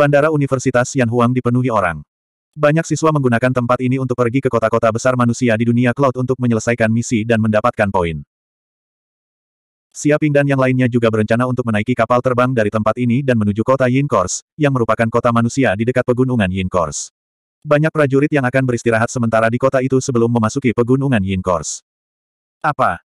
Bandara Universitas Yanhuang dipenuhi orang. Banyak siswa menggunakan tempat ini untuk pergi ke kota-kota besar manusia di dunia cloud untuk menyelesaikan misi dan mendapatkan poin. Siaping dan yang lainnya juga berencana untuk menaiki kapal terbang dari tempat ini dan menuju kota Yin Kors, yang merupakan kota manusia di dekat pegunungan Yin Kors. Banyak prajurit yang akan beristirahat sementara di kota itu sebelum memasuki pegunungan Yin Kors. Apa?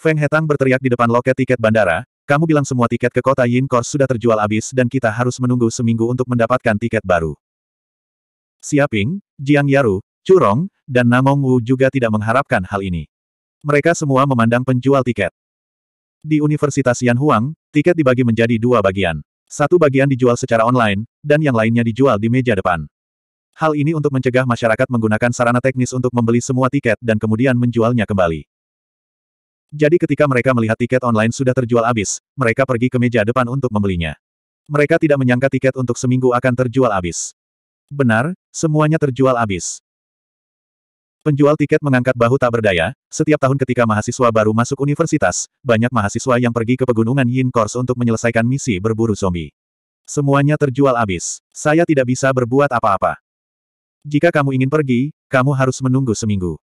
Feng Hetang berteriak di depan loket tiket bandara, kamu bilang semua tiket ke kota Yin Kors sudah terjual habis dan kita harus menunggu seminggu untuk mendapatkan tiket baru. Siaping, Jiang Yaru, Curong, dan Namong Wu juga tidak mengharapkan hal ini. Mereka semua memandang penjual tiket. Di Universitas Yanhuang, tiket dibagi menjadi dua bagian. Satu bagian dijual secara online, dan yang lainnya dijual di meja depan. Hal ini untuk mencegah masyarakat menggunakan sarana teknis untuk membeli semua tiket dan kemudian menjualnya kembali. Jadi ketika mereka melihat tiket online sudah terjual habis, mereka pergi ke meja depan untuk membelinya. Mereka tidak menyangka tiket untuk seminggu akan terjual habis. Benar, semuanya terjual habis. Penjual tiket mengangkat bahu tak berdaya, setiap tahun ketika mahasiswa baru masuk universitas, banyak mahasiswa yang pergi ke pegunungan Yin Course untuk menyelesaikan misi berburu zombie. Semuanya terjual habis. Saya tidak bisa berbuat apa-apa. Jika kamu ingin pergi, kamu harus menunggu seminggu.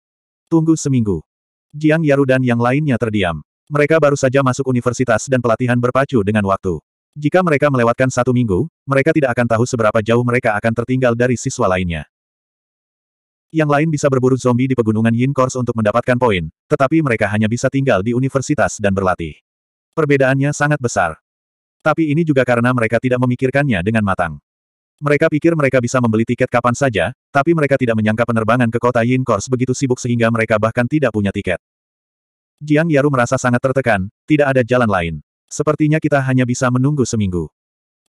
Tunggu seminggu. Jiang Yaru dan yang lainnya terdiam. Mereka baru saja masuk universitas dan pelatihan berpacu dengan waktu. Jika mereka melewatkan satu minggu, mereka tidak akan tahu seberapa jauh mereka akan tertinggal dari siswa lainnya. Yang lain bisa berburu zombie di pegunungan Yin Course untuk mendapatkan poin, tetapi mereka hanya bisa tinggal di universitas dan berlatih. Perbedaannya sangat besar. Tapi ini juga karena mereka tidak memikirkannya dengan matang. Mereka pikir mereka bisa membeli tiket kapan saja, tapi mereka tidak menyangka penerbangan ke kota Yin Kors begitu sibuk sehingga mereka bahkan tidak punya tiket. Jiang Yaru merasa sangat tertekan, tidak ada jalan lain. Sepertinya kita hanya bisa menunggu seminggu.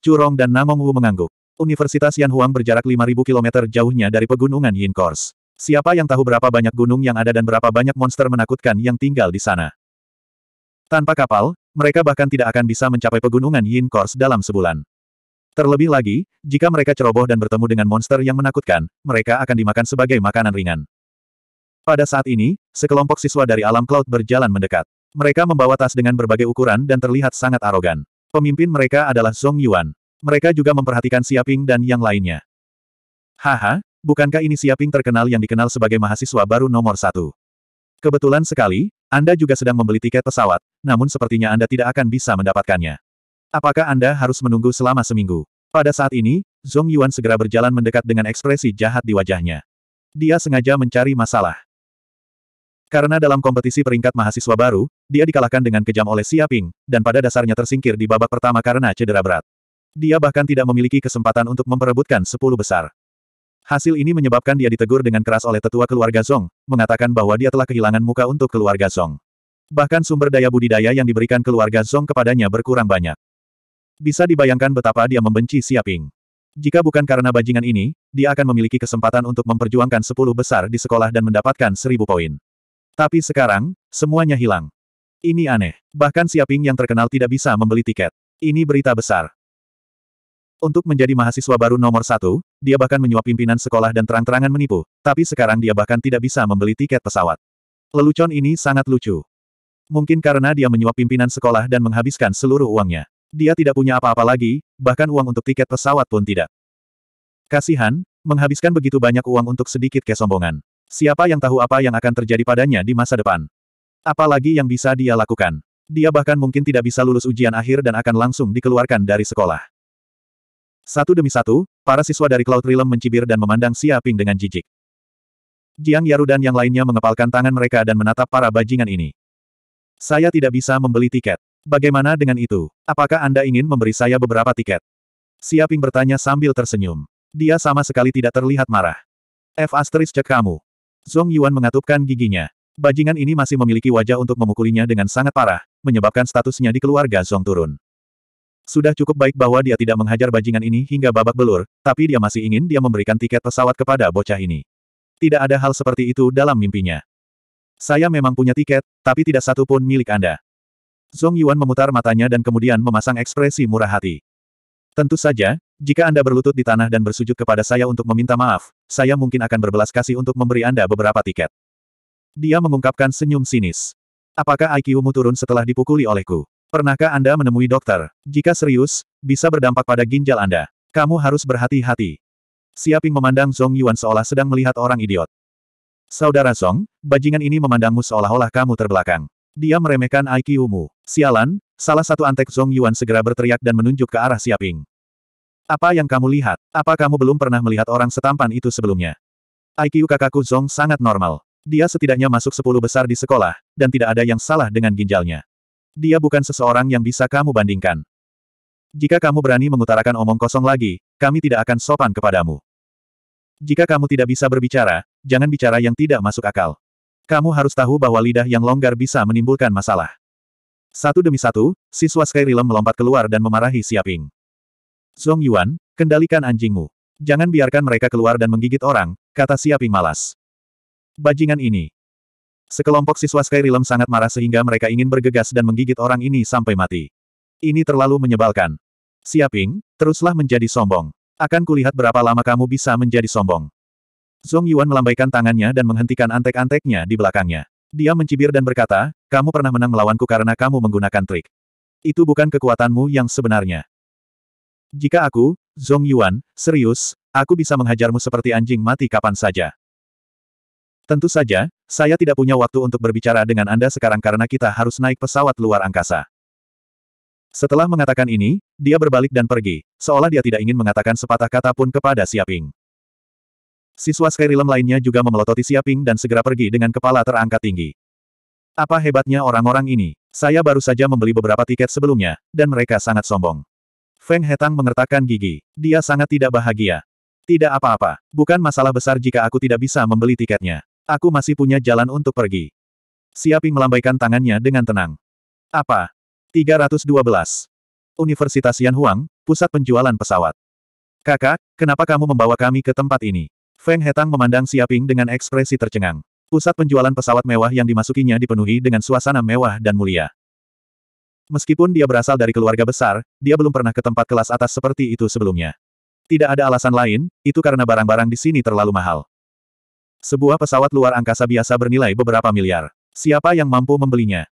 Curong dan Namong Wu mengangguk. Universitas Yan Huang berjarak 5.000 km jauhnya dari pegunungan Yin Kors. Siapa yang tahu berapa banyak gunung yang ada dan berapa banyak monster menakutkan yang tinggal di sana. Tanpa kapal, mereka bahkan tidak akan bisa mencapai pegunungan Yin Kors dalam sebulan. Terlebih lagi, jika mereka ceroboh dan bertemu dengan monster yang menakutkan, mereka akan dimakan sebagai makanan ringan. Pada saat ini, sekelompok siswa dari alam cloud berjalan mendekat. Mereka membawa tas dengan berbagai ukuran dan terlihat sangat arogan. Pemimpin mereka adalah Song Yuan. Mereka juga memperhatikan Siaping dan yang lainnya. Haha, bukankah ini Siaping terkenal yang dikenal sebagai mahasiswa baru nomor satu? Kebetulan sekali, Anda juga sedang membeli tiket pesawat, namun sepertinya Anda tidak akan bisa mendapatkannya. Apakah Anda harus menunggu selama seminggu? Pada saat ini, Zhong Yuan segera berjalan mendekat dengan ekspresi jahat di wajahnya. Dia sengaja mencari masalah. Karena dalam kompetisi peringkat mahasiswa baru, dia dikalahkan dengan kejam oleh Siaping, dan pada dasarnya tersingkir di babak pertama karena cedera berat. Dia bahkan tidak memiliki kesempatan untuk memperebutkan sepuluh besar. Hasil ini menyebabkan dia ditegur dengan keras oleh tetua keluarga Zong, mengatakan bahwa dia telah kehilangan muka untuk keluarga Zong. Bahkan sumber daya budidaya yang diberikan keluarga Zong kepadanya berkurang banyak. Bisa dibayangkan betapa dia membenci Siaping. Jika bukan karena bajingan ini, dia akan memiliki kesempatan untuk memperjuangkan sepuluh besar di sekolah dan mendapatkan seribu poin. Tapi sekarang, semuanya hilang. Ini aneh. Bahkan Siaping yang terkenal tidak bisa membeli tiket. Ini berita besar. Untuk menjadi mahasiswa baru nomor satu, dia bahkan menyuap pimpinan sekolah dan terang-terangan menipu, tapi sekarang dia bahkan tidak bisa membeli tiket pesawat. Lelucon ini sangat lucu. Mungkin karena dia menyuap pimpinan sekolah dan menghabiskan seluruh uangnya. Dia tidak punya apa-apa lagi, bahkan uang untuk tiket pesawat pun tidak. Kasihan, menghabiskan begitu banyak uang untuk sedikit kesombongan. Siapa yang tahu apa yang akan terjadi padanya di masa depan? Apalagi yang bisa dia lakukan? Dia bahkan mungkin tidak bisa lulus ujian akhir dan akan langsung dikeluarkan dari sekolah. Satu demi satu, para siswa dari Cloud Realm mencibir dan memandang Ping dengan jijik. Jiang Yaru dan yang lainnya mengepalkan tangan mereka dan menatap para bajingan ini. Saya tidak bisa membeli tiket. Bagaimana dengan itu? Apakah Anda ingin memberi saya beberapa tiket? Siaping bertanya sambil tersenyum. Dia sama sekali tidak terlihat marah. F asteris cek kamu. Zhong Yuan mengatupkan giginya. Bajingan ini masih memiliki wajah untuk memukulinya dengan sangat parah, menyebabkan statusnya di keluarga Zhong turun. Sudah cukup baik bahwa dia tidak menghajar bajingan ini hingga babak belur, tapi dia masih ingin dia memberikan tiket pesawat kepada bocah ini. Tidak ada hal seperti itu dalam mimpinya. Saya memang punya tiket, tapi tidak satu pun milik Anda. Zhong Yuan memutar matanya dan kemudian memasang ekspresi murah hati. Tentu saja, jika Anda berlutut di tanah dan bersujud kepada saya untuk meminta maaf, saya mungkin akan berbelas kasih untuk memberi Anda beberapa tiket. Dia mengungkapkan senyum sinis. Apakah IQ-mu turun setelah dipukuli olehku? Pernahkah Anda menemui dokter? Jika serius, bisa berdampak pada ginjal Anda. Kamu harus berhati-hati. Siaping memandang Zhong Yuan seolah sedang melihat orang idiot. Saudara Zhong, bajingan ini memandangmu seolah-olah kamu terbelakang. Dia meremehkan IQ-mu. Sialan, salah satu antek Zong Yuan segera berteriak dan menunjuk ke arah Siaping. Apa yang kamu lihat? Apa kamu belum pernah melihat orang setampan itu sebelumnya? IQ kakakku Zong sangat normal. Dia setidaknya masuk sepuluh besar di sekolah, dan tidak ada yang salah dengan ginjalnya. Dia bukan seseorang yang bisa kamu bandingkan. Jika kamu berani mengutarakan omong kosong lagi, kami tidak akan sopan kepadamu. Jika kamu tidak bisa berbicara, jangan bicara yang tidak masuk akal. Kamu harus tahu bahwa lidah yang longgar bisa menimbulkan masalah. Satu demi satu, siswa Skyrim melompat keluar dan memarahi Siaping. Zhong Yuan, kendalikan anjingmu. Jangan biarkan mereka keluar dan menggigit orang, kata Siaping malas. Bajingan ini. Sekelompok siswa Skyrim sangat marah sehingga mereka ingin bergegas dan menggigit orang ini sampai mati. Ini terlalu menyebalkan. Siaping, teruslah menjadi sombong. Akan kulihat berapa lama kamu bisa menjadi sombong. Zhong Yuan melambaikan tangannya dan menghentikan antek-anteknya di belakangnya. Dia mencibir dan berkata, kamu pernah menang melawanku karena kamu menggunakan trik. Itu bukan kekuatanmu yang sebenarnya. Jika aku, Zhong Yuan, serius, aku bisa menghajarmu seperti anjing mati kapan saja. Tentu saja, saya tidak punya waktu untuk berbicara dengan Anda sekarang karena kita harus naik pesawat luar angkasa. Setelah mengatakan ini, dia berbalik dan pergi, seolah dia tidak ingin mengatakan sepatah kata pun kepada Siaping. Siswa Skyrim lainnya juga memelototi Siaping dan segera pergi dengan kepala terangkat tinggi. Apa hebatnya orang-orang ini? Saya baru saja membeli beberapa tiket sebelumnya, dan mereka sangat sombong. Feng Hetang mengertakkan gigi. Dia sangat tidak bahagia. Tidak apa-apa. Bukan masalah besar jika aku tidak bisa membeli tiketnya. Aku masih punya jalan untuk pergi. Siaping melambaikan tangannya dengan tenang. Apa? 312. Universitas Yan Huang, pusat penjualan pesawat. Kakak, kenapa kamu membawa kami ke tempat ini? Feng Hetang memandang Siaping dengan ekspresi tercengang. Pusat penjualan pesawat mewah yang dimasukinya dipenuhi dengan suasana mewah dan mulia. Meskipun dia berasal dari keluarga besar, dia belum pernah ke tempat kelas atas seperti itu sebelumnya. Tidak ada alasan lain, itu karena barang-barang di sini terlalu mahal. Sebuah pesawat luar angkasa biasa bernilai beberapa miliar. Siapa yang mampu membelinya?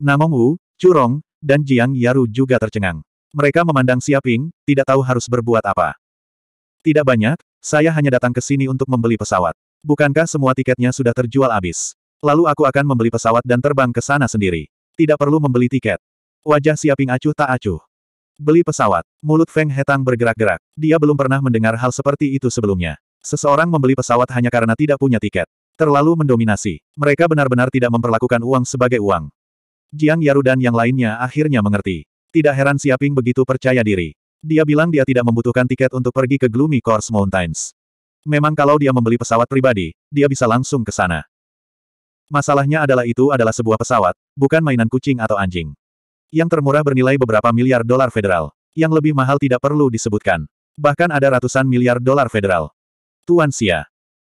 Namong Wu, Curong, dan Jiang Yaru juga tercengang. Mereka memandang Siaping, tidak tahu harus berbuat apa. Tidak banyak, saya hanya datang ke sini untuk membeli pesawat. Bukankah semua tiketnya sudah terjual habis? Lalu aku akan membeli pesawat dan terbang ke sana sendiri. Tidak perlu membeli tiket. Wajah Siaping acuh tak acuh. Beli pesawat. Mulut Feng Hetang bergerak-gerak. Dia belum pernah mendengar hal seperti itu sebelumnya. Seseorang membeli pesawat hanya karena tidak punya tiket. Terlalu mendominasi. Mereka benar-benar tidak memperlakukan uang sebagai uang. Jiang Yaru dan yang lainnya akhirnya mengerti. Tidak heran Siaping begitu percaya diri. Dia bilang dia tidak membutuhkan tiket untuk pergi ke Gloomy Course Mountains. Memang kalau dia membeli pesawat pribadi, dia bisa langsung ke sana. Masalahnya adalah itu adalah sebuah pesawat, bukan mainan kucing atau anjing. Yang termurah bernilai beberapa miliar dolar federal. Yang lebih mahal tidak perlu disebutkan. Bahkan ada ratusan miliar dolar federal. Tuan Sia.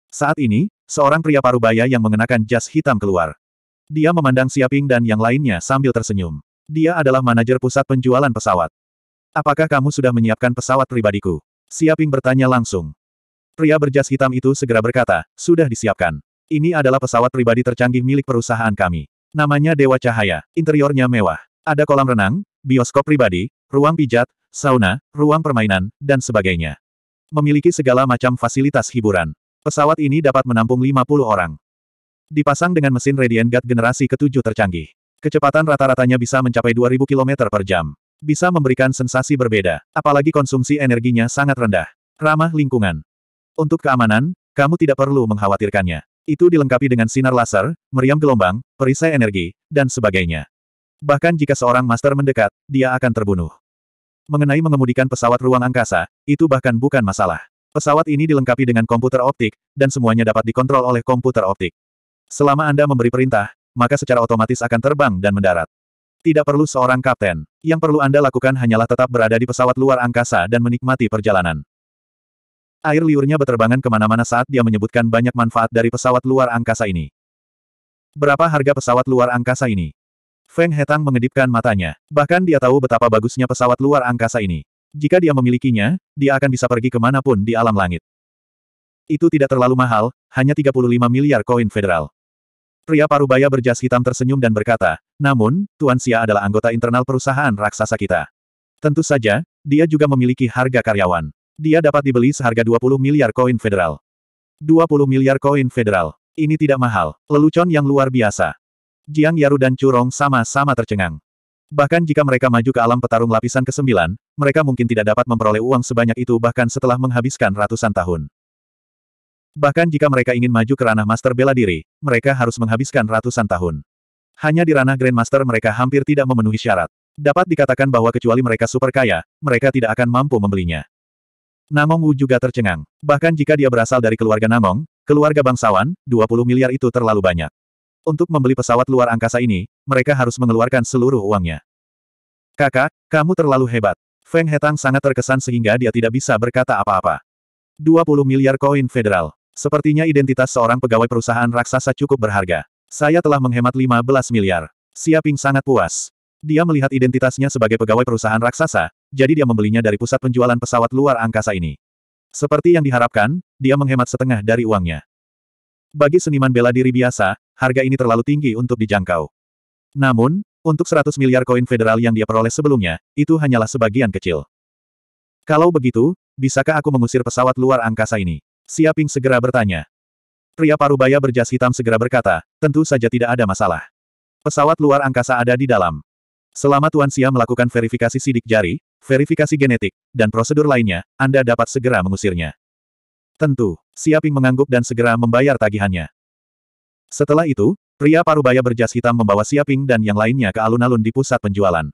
Saat ini, seorang pria parubaya yang mengenakan jas hitam keluar. Dia memandang Siaping dan yang lainnya sambil tersenyum. Dia adalah manajer pusat penjualan pesawat. Apakah kamu sudah menyiapkan pesawat pribadiku? Siaping bertanya langsung. Pria berjas hitam itu segera berkata, sudah disiapkan. Ini adalah pesawat pribadi tercanggih milik perusahaan kami. Namanya Dewa Cahaya, interiornya mewah. Ada kolam renang, bioskop pribadi, ruang pijat, sauna, ruang permainan, dan sebagainya. Memiliki segala macam fasilitas hiburan. Pesawat ini dapat menampung 50 orang. Dipasang dengan mesin Radiant God generasi ketujuh tercanggih. Kecepatan rata-ratanya bisa mencapai 2000 km per jam. Bisa memberikan sensasi berbeda, apalagi konsumsi energinya sangat rendah. Ramah lingkungan. Untuk keamanan, kamu tidak perlu mengkhawatirkannya. Itu dilengkapi dengan sinar laser, meriam gelombang, perisai energi, dan sebagainya. Bahkan jika seorang master mendekat, dia akan terbunuh. Mengenai mengemudikan pesawat ruang angkasa, itu bahkan bukan masalah. Pesawat ini dilengkapi dengan komputer optik, dan semuanya dapat dikontrol oleh komputer optik. Selama Anda memberi perintah, maka secara otomatis akan terbang dan mendarat. Tidak perlu seorang kapten. Yang perlu Anda lakukan hanyalah tetap berada di pesawat luar angkasa dan menikmati perjalanan. Air liurnya berterbangan kemana-mana saat dia menyebutkan banyak manfaat dari pesawat luar angkasa ini. Berapa harga pesawat luar angkasa ini? Feng Hetang mengedipkan matanya. Bahkan dia tahu betapa bagusnya pesawat luar angkasa ini. Jika dia memilikinya, dia akan bisa pergi kemanapun di alam langit. Itu tidak terlalu mahal, hanya 35 miliar koin federal. Pria parubaya berjas hitam tersenyum dan berkata, namun, Tuan Xia adalah anggota internal perusahaan raksasa kita. Tentu saja, dia juga memiliki harga karyawan. Dia dapat dibeli seharga 20 miliar koin federal. 20 miliar koin federal. Ini tidak mahal. Lelucon yang luar biasa. Jiang Yaru dan Curong sama-sama tercengang. Bahkan jika mereka maju ke alam petarung lapisan ke-9, mereka mungkin tidak dapat memperoleh uang sebanyak itu bahkan setelah menghabiskan ratusan tahun. Bahkan jika mereka ingin maju ke ranah master bela diri, mereka harus menghabiskan ratusan tahun. Hanya di ranah Grandmaster mereka hampir tidak memenuhi syarat. Dapat dikatakan bahwa kecuali mereka super kaya, mereka tidak akan mampu membelinya. Namong Wu juga tercengang. Bahkan jika dia berasal dari keluarga Namong, keluarga bangsawan, 20 miliar itu terlalu banyak. Untuk membeli pesawat luar angkasa ini, mereka harus mengeluarkan seluruh uangnya. Kakak, kamu terlalu hebat. Feng Hetang sangat terkesan sehingga dia tidak bisa berkata apa-apa. 20 miliar koin federal. Sepertinya identitas seorang pegawai perusahaan raksasa cukup berharga. Saya telah menghemat 15 miliar. Siaping sangat puas. Dia melihat identitasnya sebagai pegawai perusahaan raksasa, jadi dia membelinya dari pusat penjualan pesawat luar angkasa ini. Seperti yang diharapkan, dia menghemat setengah dari uangnya. Bagi seniman bela diri biasa, harga ini terlalu tinggi untuk dijangkau. Namun, untuk 100 miliar koin federal yang dia peroleh sebelumnya, itu hanyalah sebagian kecil. Kalau begitu, bisakah aku mengusir pesawat luar angkasa ini? Siaping segera bertanya. Pria parubaya berjas hitam segera berkata, tentu saja tidak ada masalah. Pesawat luar angkasa ada di dalam. Selama Tuan Sia melakukan verifikasi sidik jari, verifikasi genetik, dan prosedur lainnya, Anda dapat segera mengusirnya. Tentu, Siaping mengangguk dan segera membayar tagihannya. Setelah itu, pria parubaya berjas hitam membawa Siaping dan yang lainnya ke alun-alun di pusat penjualan.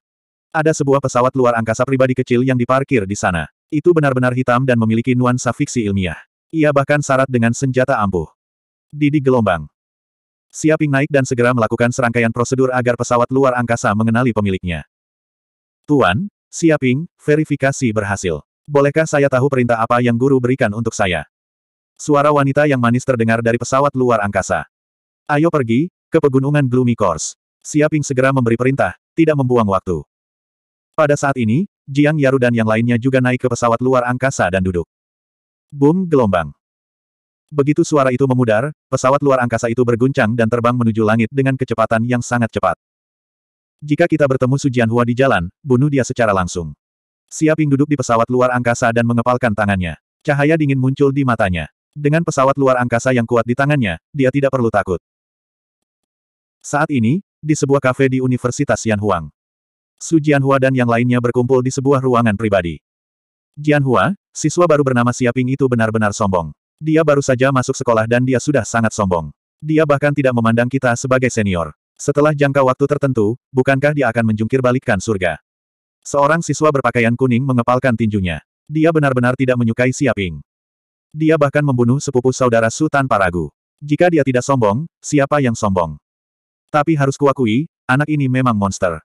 Ada sebuah pesawat luar angkasa pribadi kecil yang diparkir di sana. Itu benar-benar hitam dan memiliki nuansa fiksi ilmiah. Ia bahkan syarat dengan senjata ampuh. Didi gelombang. Siaping naik dan segera melakukan serangkaian prosedur agar pesawat luar angkasa mengenali pemiliknya. Tuan, Siaping, verifikasi berhasil. Bolehkah saya tahu perintah apa yang guru berikan untuk saya? Suara wanita yang manis terdengar dari pesawat luar angkasa. Ayo pergi, ke pegunungan Gloomy Course. Siaping segera memberi perintah, tidak membuang waktu. Pada saat ini, Jiang Yaru dan yang lainnya juga naik ke pesawat luar angkasa dan duduk. Boom gelombang. Begitu suara itu memudar, pesawat luar angkasa itu berguncang dan terbang menuju langit dengan kecepatan yang sangat cepat. Jika kita bertemu Sujian Hua di jalan, bunuh dia secara langsung. Siaping duduk di pesawat luar angkasa dan mengepalkan tangannya. Cahaya dingin muncul di matanya. Dengan pesawat luar angkasa yang kuat di tangannya, dia tidak perlu takut. Saat ini, di sebuah kafe di Universitas Yanhuang. Su Jianhua dan yang lainnya berkumpul di sebuah ruangan pribadi. Jian Hua, siswa baru bernama Siaping itu benar-benar sombong. Dia baru saja masuk sekolah dan dia sudah sangat sombong. Dia bahkan tidak memandang kita sebagai senior. Setelah jangka waktu tertentu, bukankah dia akan menjungkir balikkan surga? Seorang siswa berpakaian kuning mengepalkan tinjunya. Dia benar-benar tidak menyukai Siaping. Dia bahkan membunuh sepupu saudara Su tanpa ragu. Jika dia tidak sombong, siapa yang sombong? Tapi harus kuakui, anak ini memang monster.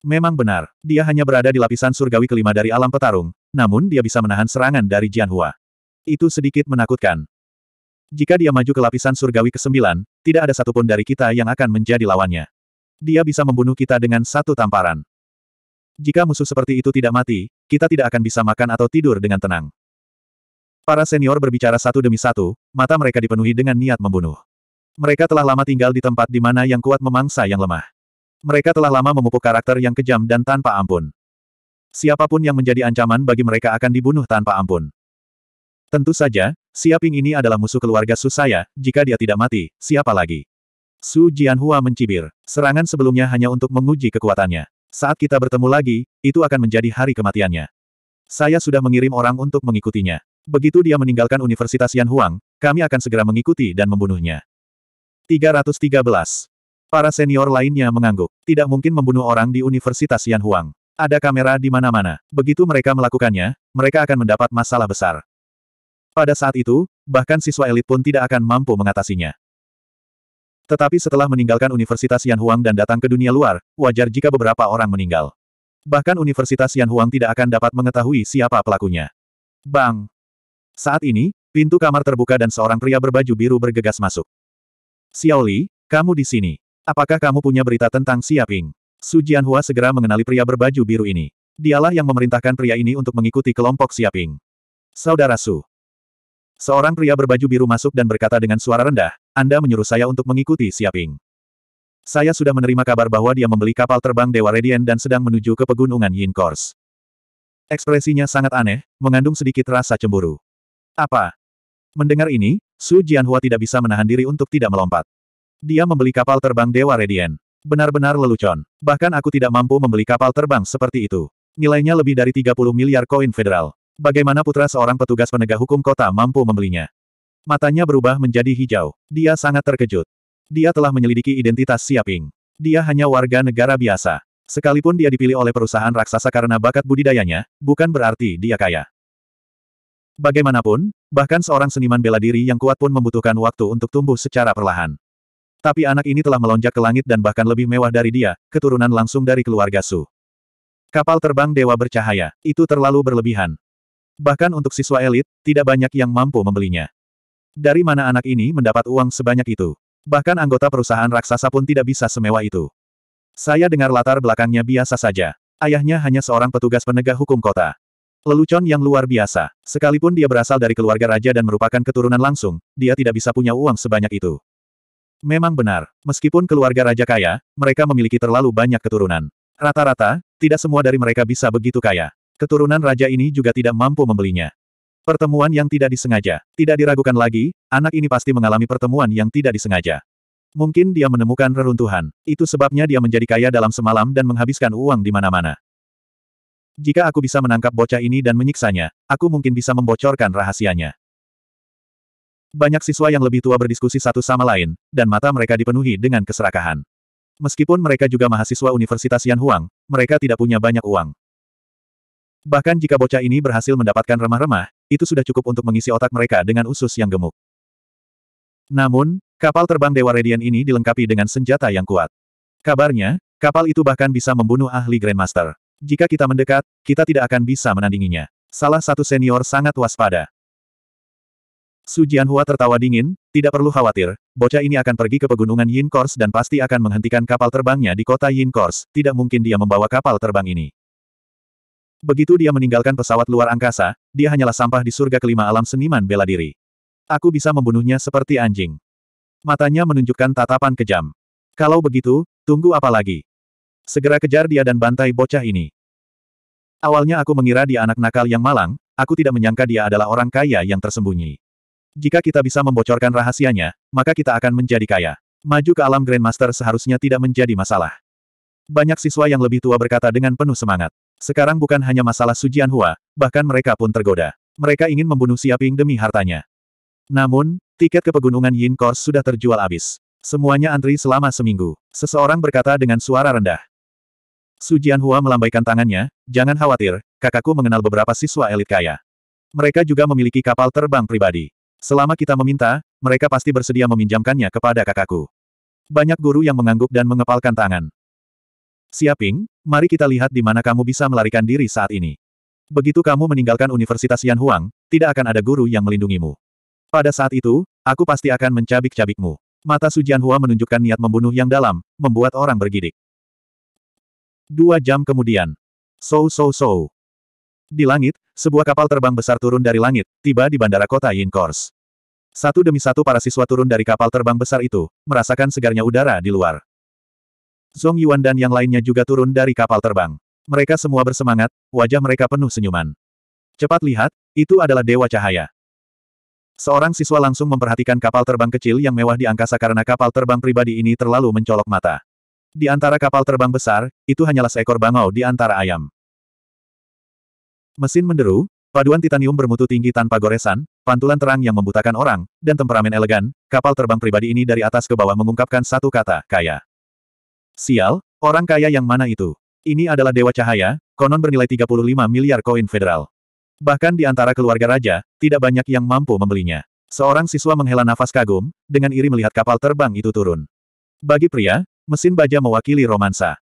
Memang benar, dia hanya berada di lapisan surgawi kelima dari alam petarung, namun dia bisa menahan serangan dari Jianhua. Itu sedikit menakutkan. Jika dia maju ke lapisan surgawi ke-9, tidak ada satupun dari kita yang akan menjadi lawannya. Dia bisa membunuh kita dengan satu tamparan. Jika musuh seperti itu tidak mati, kita tidak akan bisa makan atau tidur dengan tenang. Para senior berbicara satu demi satu, mata mereka dipenuhi dengan niat membunuh. Mereka telah lama tinggal di tempat di mana yang kuat memangsa yang lemah. Mereka telah lama memupuk karakter yang kejam dan tanpa ampun. Siapapun yang menjadi ancaman bagi mereka akan dibunuh tanpa ampun. Tentu saja, Siaping ini adalah musuh keluarga Su saya, jika dia tidak mati, siapa lagi? Su Jianhua mencibir. Serangan sebelumnya hanya untuk menguji kekuatannya. Saat kita bertemu lagi, itu akan menjadi hari kematiannya. Saya sudah mengirim orang untuk mengikutinya. Begitu dia meninggalkan Universitas Yanhuang, kami akan segera mengikuti dan membunuhnya. 313. Para senior lainnya mengangguk. Tidak mungkin membunuh orang di Universitas Yanhuang. Ada kamera di mana-mana. Begitu mereka melakukannya, mereka akan mendapat masalah besar. Pada saat itu, bahkan siswa elit pun tidak akan mampu mengatasinya. Tetapi setelah meninggalkan Universitas Yanhuang dan datang ke dunia luar, wajar jika beberapa orang meninggal. Bahkan Universitas Yanhuang tidak akan dapat mengetahui siapa pelakunya. Bang! Saat ini, pintu kamar terbuka dan seorang pria berbaju biru bergegas masuk. Xiaoli, kamu di sini. Apakah kamu punya berita tentang Xiaping? Su Jianhua segera mengenali pria berbaju biru ini. Dialah yang memerintahkan pria ini untuk mengikuti kelompok Siaping. Saudara Su. Seorang pria berbaju biru masuk dan berkata dengan suara rendah, Anda menyuruh saya untuk mengikuti Siaping. Saya sudah menerima kabar bahwa dia membeli kapal terbang Dewa Redian dan sedang menuju ke pegunungan Yin Kors. Ekspresinya sangat aneh, mengandung sedikit rasa cemburu. Apa? Mendengar ini, Su Jianhua tidak bisa menahan diri untuk tidak melompat. Dia membeli kapal terbang Dewa Redian. Benar-benar lelucon. Bahkan aku tidak mampu membeli kapal terbang seperti itu. Nilainya lebih dari 30 miliar koin federal. Bagaimana putra seorang petugas penegak hukum kota mampu membelinya? Matanya berubah menjadi hijau. Dia sangat terkejut. Dia telah menyelidiki identitas Siaping. Dia hanya warga negara biasa. Sekalipun dia dipilih oleh perusahaan raksasa karena bakat budidayanya, bukan berarti dia kaya. Bagaimanapun, bahkan seorang seniman bela diri yang kuat pun membutuhkan waktu untuk tumbuh secara perlahan. Tapi anak ini telah melonjak ke langit dan bahkan lebih mewah dari dia, keturunan langsung dari keluarga Su. Kapal terbang dewa bercahaya, itu terlalu berlebihan. Bahkan untuk siswa elit, tidak banyak yang mampu membelinya. Dari mana anak ini mendapat uang sebanyak itu? Bahkan anggota perusahaan raksasa pun tidak bisa semewah itu. Saya dengar latar belakangnya biasa saja. Ayahnya hanya seorang petugas penegak hukum kota. Lelucon yang luar biasa. Sekalipun dia berasal dari keluarga raja dan merupakan keturunan langsung, dia tidak bisa punya uang sebanyak itu. Memang benar, meskipun keluarga raja kaya, mereka memiliki terlalu banyak keturunan. Rata-rata, tidak semua dari mereka bisa begitu kaya. Keturunan raja ini juga tidak mampu membelinya. Pertemuan yang tidak disengaja. Tidak diragukan lagi, anak ini pasti mengalami pertemuan yang tidak disengaja. Mungkin dia menemukan reruntuhan. Itu sebabnya dia menjadi kaya dalam semalam dan menghabiskan uang di mana-mana. Jika aku bisa menangkap bocah ini dan menyiksanya, aku mungkin bisa membocorkan rahasianya. Banyak siswa yang lebih tua berdiskusi satu sama lain, dan mata mereka dipenuhi dengan keserakahan. Meskipun mereka juga mahasiswa Universitas Yanhuang, mereka tidak punya banyak uang. Bahkan jika bocah ini berhasil mendapatkan remah-remah, itu sudah cukup untuk mengisi otak mereka dengan usus yang gemuk. Namun, kapal terbang Dewa Radian ini dilengkapi dengan senjata yang kuat. Kabarnya, kapal itu bahkan bisa membunuh ahli Grandmaster. Jika kita mendekat, kita tidak akan bisa menandinginya. Salah satu senior sangat waspada. Su Jianhua tertawa dingin, tidak perlu khawatir, bocah ini akan pergi ke pegunungan Yin Kors dan pasti akan menghentikan kapal terbangnya di kota Yin Kors, tidak mungkin dia membawa kapal terbang ini. Begitu dia meninggalkan pesawat luar angkasa, dia hanyalah sampah di surga kelima alam seniman bela diri. Aku bisa membunuhnya seperti anjing. Matanya menunjukkan tatapan kejam. Kalau begitu, tunggu apa lagi? Segera kejar dia dan bantai bocah ini. Awalnya aku mengira dia anak nakal yang malang, aku tidak menyangka dia adalah orang kaya yang tersembunyi. Jika kita bisa membocorkan rahasianya, maka kita akan menjadi kaya. Maju ke alam Grandmaster seharusnya tidak menjadi masalah. Banyak siswa yang lebih tua berkata dengan penuh semangat. Sekarang bukan hanya masalah Sujian Hua, bahkan mereka pun tergoda. Mereka ingin membunuh Siaping demi hartanya. Namun, tiket ke pegunungan Yin Course sudah terjual habis. Semuanya antri selama seminggu. Seseorang berkata dengan suara rendah. Sujian Hua melambaikan tangannya, jangan khawatir, kakakku mengenal beberapa siswa elit kaya. Mereka juga memiliki kapal terbang pribadi. Selama kita meminta, mereka pasti bersedia meminjamkannya kepada kakakku. Banyak guru yang mengangguk dan mengepalkan tangan. Siaping, mari kita lihat di mana kamu bisa melarikan diri saat ini. Begitu kamu meninggalkan Universitas Yan Huang, tidak akan ada guru yang melindungimu. Pada saat itu, aku pasti akan mencabik-cabikmu. Mata Sujian Hua menunjukkan niat membunuh yang dalam, membuat orang bergidik. Dua jam kemudian. So so so. Di langit, sebuah kapal terbang besar turun dari langit, tiba di bandara kota Yinkors. Satu demi satu para siswa turun dari kapal terbang besar itu, merasakan segarnya udara di luar. Zhong Yuan dan yang lainnya juga turun dari kapal terbang. Mereka semua bersemangat, wajah mereka penuh senyuman. Cepat lihat, itu adalah Dewa Cahaya. Seorang siswa langsung memperhatikan kapal terbang kecil yang mewah di angkasa karena kapal terbang pribadi ini terlalu mencolok mata. Di antara kapal terbang besar, itu hanyalah seekor bangau di antara ayam. Mesin menderu, paduan titanium bermutu tinggi tanpa goresan, pantulan terang yang membutakan orang, dan temperamen elegan, kapal terbang pribadi ini dari atas ke bawah mengungkapkan satu kata, kaya. Sial, orang kaya yang mana itu? Ini adalah Dewa Cahaya, konon bernilai 35 miliar koin federal. Bahkan di antara keluarga raja, tidak banyak yang mampu membelinya. Seorang siswa menghela nafas kagum, dengan iri melihat kapal terbang itu turun. Bagi pria, mesin baja mewakili romansa.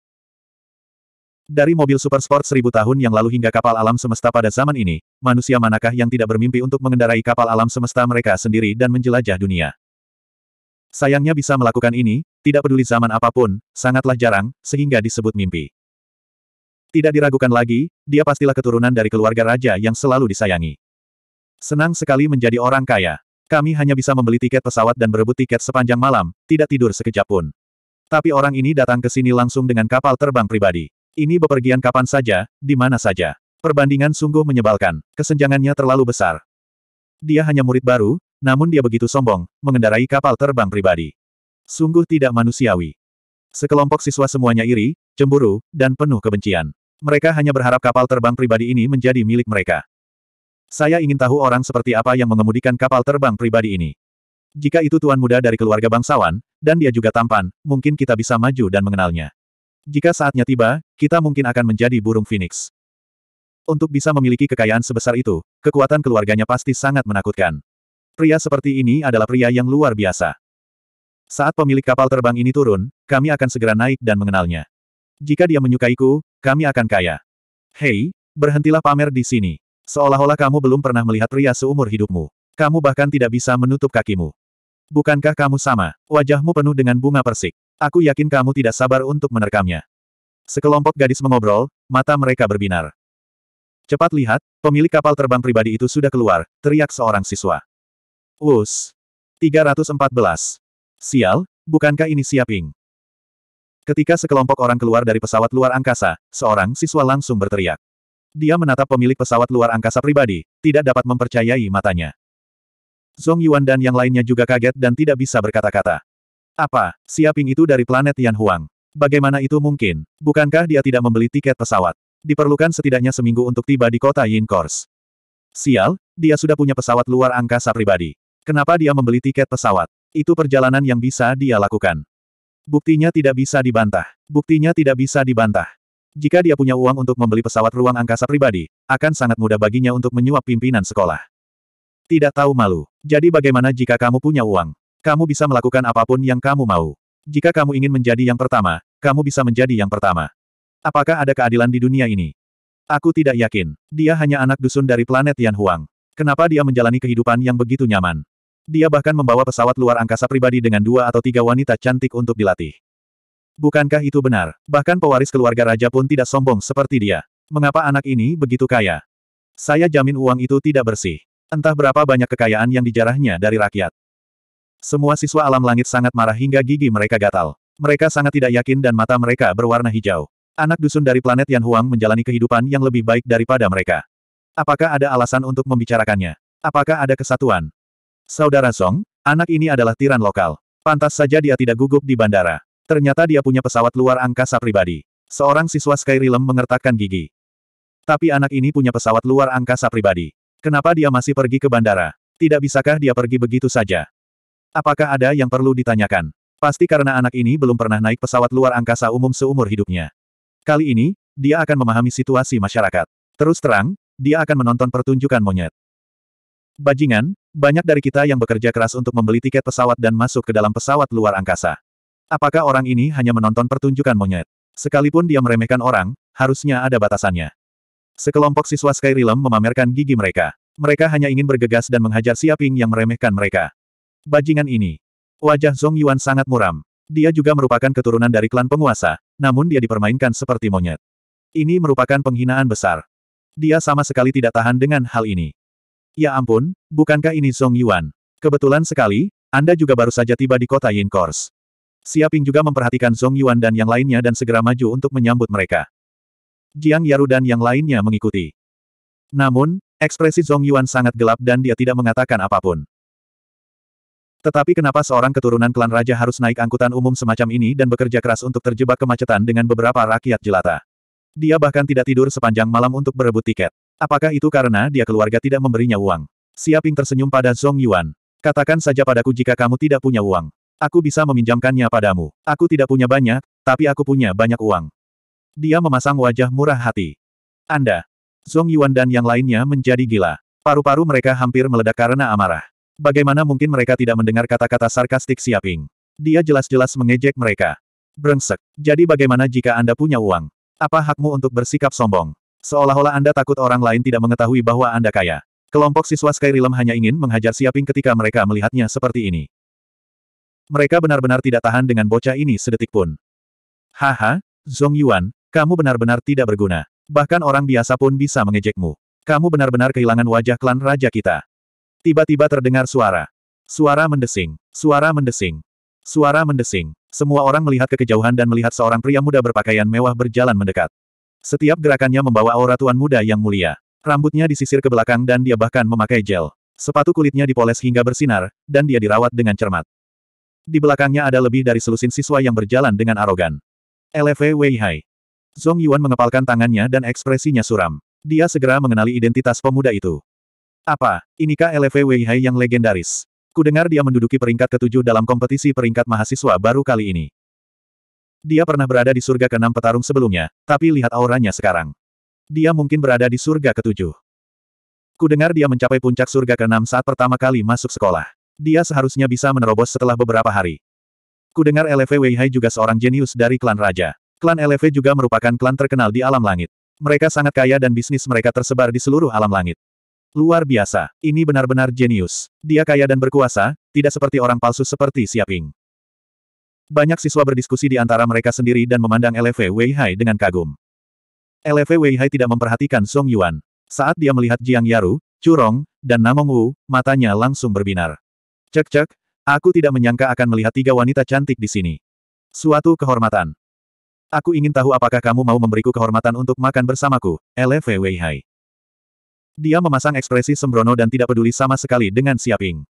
Dari mobil supersport seribu tahun yang lalu hingga kapal alam semesta pada zaman ini, manusia manakah yang tidak bermimpi untuk mengendarai kapal alam semesta mereka sendiri dan menjelajah dunia? Sayangnya bisa melakukan ini, tidak peduli zaman apapun, sangatlah jarang, sehingga disebut mimpi. Tidak diragukan lagi, dia pastilah keturunan dari keluarga raja yang selalu disayangi. Senang sekali menjadi orang kaya. Kami hanya bisa membeli tiket pesawat dan berebut tiket sepanjang malam, tidak tidur sekejap pun. Tapi orang ini datang ke sini langsung dengan kapal terbang pribadi. Ini bepergian kapan saja, di mana saja. Perbandingan sungguh menyebalkan, kesenjangannya terlalu besar. Dia hanya murid baru, namun dia begitu sombong, mengendarai kapal terbang pribadi. Sungguh tidak manusiawi. Sekelompok siswa semuanya iri, cemburu, dan penuh kebencian. Mereka hanya berharap kapal terbang pribadi ini menjadi milik mereka. Saya ingin tahu orang seperti apa yang mengemudikan kapal terbang pribadi ini. Jika itu tuan muda dari keluarga bangsawan, dan dia juga tampan, mungkin kita bisa maju dan mengenalnya. Jika saatnya tiba, kita mungkin akan menjadi burung phoenix. Untuk bisa memiliki kekayaan sebesar itu, kekuatan keluarganya pasti sangat menakutkan. Pria seperti ini adalah pria yang luar biasa. Saat pemilik kapal terbang ini turun, kami akan segera naik dan mengenalnya. Jika dia menyukaiku, kami akan kaya. Hei, berhentilah pamer di sini. Seolah-olah kamu belum pernah melihat pria seumur hidupmu. Kamu bahkan tidak bisa menutup kakimu. Bukankah kamu sama? Wajahmu penuh dengan bunga persik. Aku yakin kamu tidak sabar untuk menerkamnya. Sekelompok gadis mengobrol, mata mereka berbinar. Cepat lihat, pemilik kapal terbang pribadi itu sudah keluar, teriak seorang siswa. Us 314. Sial, bukankah ini Siaping? Ketika sekelompok orang keluar dari pesawat luar angkasa, seorang siswa langsung berteriak. Dia menatap pemilik pesawat luar angkasa pribadi, tidak dapat mempercayai matanya. Zhong Yuan dan yang lainnya juga kaget dan tidak bisa berkata-kata. Apa, Siaping itu dari planet Yan Huang? Bagaimana itu mungkin? Bukankah dia tidak membeli tiket pesawat? Diperlukan setidaknya seminggu untuk tiba di kota Yin Kors. Sial, dia sudah punya pesawat luar angkasa pribadi. Kenapa dia membeli tiket pesawat? Itu perjalanan yang bisa dia lakukan. Buktinya tidak bisa dibantah. Buktinya tidak bisa dibantah. Jika dia punya uang untuk membeli pesawat ruang angkasa pribadi, akan sangat mudah baginya untuk menyuap pimpinan sekolah. Tidak tahu malu. Jadi bagaimana jika kamu punya uang? Kamu bisa melakukan apapun yang kamu mau. Jika kamu ingin menjadi yang pertama, kamu bisa menjadi yang pertama. Apakah ada keadilan di dunia ini? Aku tidak yakin. Dia hanya anak dusun dari planet Yan Huang. Kenapa dia menjalani kehidupan yang begitu nyaman? Dia bahkan membawa pesawat luar angkasa pribadi dengan dua atau tiga wanita cantik untuk dilatih. Bukankah itu benar? Bahkan pewaris keluarga raja pun tidak sombong seperti dia. Mengapa anak ini begitu kaya? Saya jamin uang itu tidak bersih. Entah berapa banyak kekayaan yang dijarahnya dari rakyat. Semua siswa alam langit sangat marah hingga gigi mereka gatal. Mereka sangat tidak yakin dan mata mereka berwarna hijau. Anak dusun dari planet Yan Huang menjalani kehidupan yang lebih baik daripada mereka. Apakah ada alasan untuk membicarakannya? Apakah ada kesatuan? Saudara Song, anak ini adalah tiran lokal. Pantas saja dia tidak gugup di bandara. Ternyata dia punya pesawat luar angkasa pribadi. Seorang siswa Skyrim mengertakkan gigi. Tapi anak ini punya pesawat luar angkasa pribadi. Kenapa dia masih pergi ke bandara? Tidak bisakah dia pergi begitu saja? Apakah ada yang perlu ditanyakan? Pasti karena anak ini belum pernah naik pesawat luar angkasa umum seumur hidupnya. Kali ini, dia akan memahami situasi masyarakat. Terus terang, dia akan menonton pertunjukan monyet. Bajingan, banyak dari kita yang bekerja keras untuk membeli tiket pesawat dan masuk ke dalam pesawat luar angkasa. Apakah orang ini hanya menonton pertunjukan monyet? Sekalipun dia meremehkan orang, harusnya ada batasannya. Sekelompok siswa Skyrim memamerkan gigi mereka. Mereka hanya ingin bergegas dan menghajar Siaping yang meremehkan mereka. Bajingan ini. Wajah Zhong Yuan sangat muram. Dia juga merupakan keturunan dari klan penguasa, namun dia dipermainkan seperti monyet. Ini merupakan penghinaan besar. Dia sama sekali tidak tahan dengan hal ini. Ya ampun, bukankah ini Zhong Yuan? Kebetulan sekali, Anda juga baru saja tiba di kota Yin Xiaping Siaping juga memperhatikan Zhong Yuan dan yang lainnya dan segera maju untuk menyambut mereka. Jiang Yaru dan yang lainnya mengikuti. Namun, ekspresi Zhong Yuan sangat gelap dan dia tidak mengatakan apapun. Tetapi kenapa seorang keturunan klan raja harus naik angkutan umum semacam ini dan bekerja keras untuk terjebak kemacetan dengan beberapa rakyat jelata? Dia bahkan tidak tidur sepanjang malam untuk berebut tiket. Apakah itu karena dia keluarga tidak memberinya uang? Siaping tersenyum pada Zhong Yuan. Katakan saja padaku jika kamu tidak punya uang. Aku bisa meminjamkannya padamu. Aku tidak punya banyak, tapi aku punya banyak uang. Dia memasang wajah murah hati. Anda. Zhong Yuan dan yang lainnya menjadi gila. Paru-paru mereka hampir meledak karena amarah. Bagaimana mungkin mereka tidak mendengar kata-kata sarkastik Siaping? Dia jelas-jelas mengejek mereka. Brengsek. Jadi bagaimana jika Anda punya uang? Apa hakmu untuk bersikap sombong? Seolah-olah Anda takut orang lain tidak mengetahui bahwa Anda kaya. Kelompok siswa Skyrim hanya ingin menghajar Siaping ketika mereka melihatnya seperti ini. Mereka benar-benar tidak tahan dengan bocah ini sedetik pun. Haha, Zong Yuan, kamu benar-benar tidak berguna. Bahkan orang biasa pun bisa mengejekmu. Kamu benar-benar kehilangan wajah klan raja kita. Tiba-tiba terdengar suara. Suara mendesing. Suara mendesing. Suara mendesing. Semua orang melihat ke kejauhan dan melihat seorang pria muda berpakaian mewah berjalan mendekat. Setiap gerakannya membawa aura tuan muda yang mulia. Rambutnya disisir ke belakang dan dia bahkan memakai gel. Sepatu kulitnya dipoles hingga bersinar, dan dia dirawat dengan cermat. Di belakangnya ada lebih dari selusin siswa yang berjalan dengan arogan. LV Weihai. Zong Yuan mengepalkan tangannya dan ekspresinya suram. Dia segera mengenali identitas pemuda itu. Apa, inikah LV Weihai yang legendaris? Kudengar dia menduduki peringkat ketujuh dalam kompetisi peringkat mahasiswa baru kali ini. Dia pernah berada di surga keenam petarung sebelumnya, tapi lihat auranya sekarang. Dia mungkin berada di surga ketujuh. Kudengar dia mencapai puncak surga keenam saat pertama kali masuk sekolah. Dia seharusnya bisa menerobos setelah beberapa hari. Kudengar LV Weihai juga seorang jenius dari klan raja. Klan LV juga merupakan klan terkenal di alam langit. Mereka sangat kaya dan bisnis mereka tersebar di seluruh alam langit. Luar biasa, ini benar-benar jenius. Dia kaya dan berkuasa, tidak seperti orang palsu seperti Siaping. Banyak siswa berdiskusi di antara mereka sendiri dan memandang LV Hai dengan kagum. LV Hai tidak memperhatikan Song Yuan. Saat dia melihat Jiang Yaru, Curong, dan Namong Wu, matanya langsung berbinar. Cek-cek, aku tidak menyangka akan melihat tiga wanita cantik di sini. Suatu kehormatan. Aku ingin tahu apakah kamu mau memberiku kehormatan untuk makan bersamaku, LV Hai. Dia memasang ekspresi sembrono dan tidak peduli sama sekali dengan Siaping.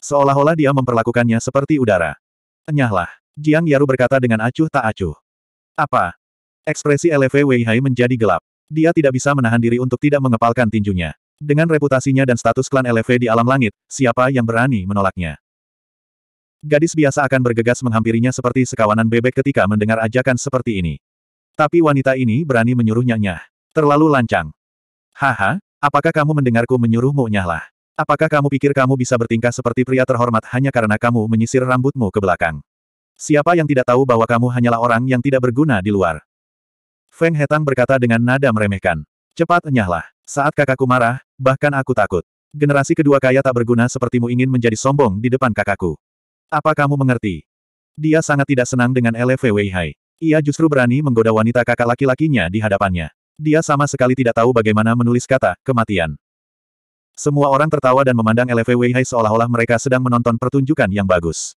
Seolah-olah dia memperlakukannya seperti udara. Enyahlah. Jiang Yaru berkata dengan acuh tak acuh. Apa? Ekspresi LV Hai menjadi gelap. Dia tidak bisa menahan diri untuk tidak mengepalkan tinjunya. Dengan reputasinya dan status klan LV di alam langit, siapa yang berani menolaknya? Gadis biasa akan bergegas menghampirinya seperti sekawanan bebek ketika mendengar ajakan seperti ini. Tapi wanita ini berani menyuruhnya nyah. Terlalu lancang. Haha, Apakah kamu mendengarku menyuruhmu nyahlah? Apakah kamu pikir kamu bisa bertingkah seperti pria terhormat hanya karena kamu menyisir rambutmu ke belakang? Siapa yang tidak tahu bahwa kamu hanyalah orang yang tidak berguna di luar? Feng Hetang berkata dengan nada meremehkan. Cepat nyahlah. Saat kakakku marah, bahkan aku takut. Generasi kedua kaya tak berguna sepertimu ingin menjadi sombong di depan kakakku. Apa kamu mengerti? Dia sangat tidak senang dengan LFW Hai. Ia justru berani menggoda wanita kakak laki-lakinya di hadapannya. Dia sama sekali tidak tahu bagaimana menulis kata, kematian. Semua orang tertawa dan memandang LV Weihai seolah-olah mereka sedang menonton pertunjukan yang bagus.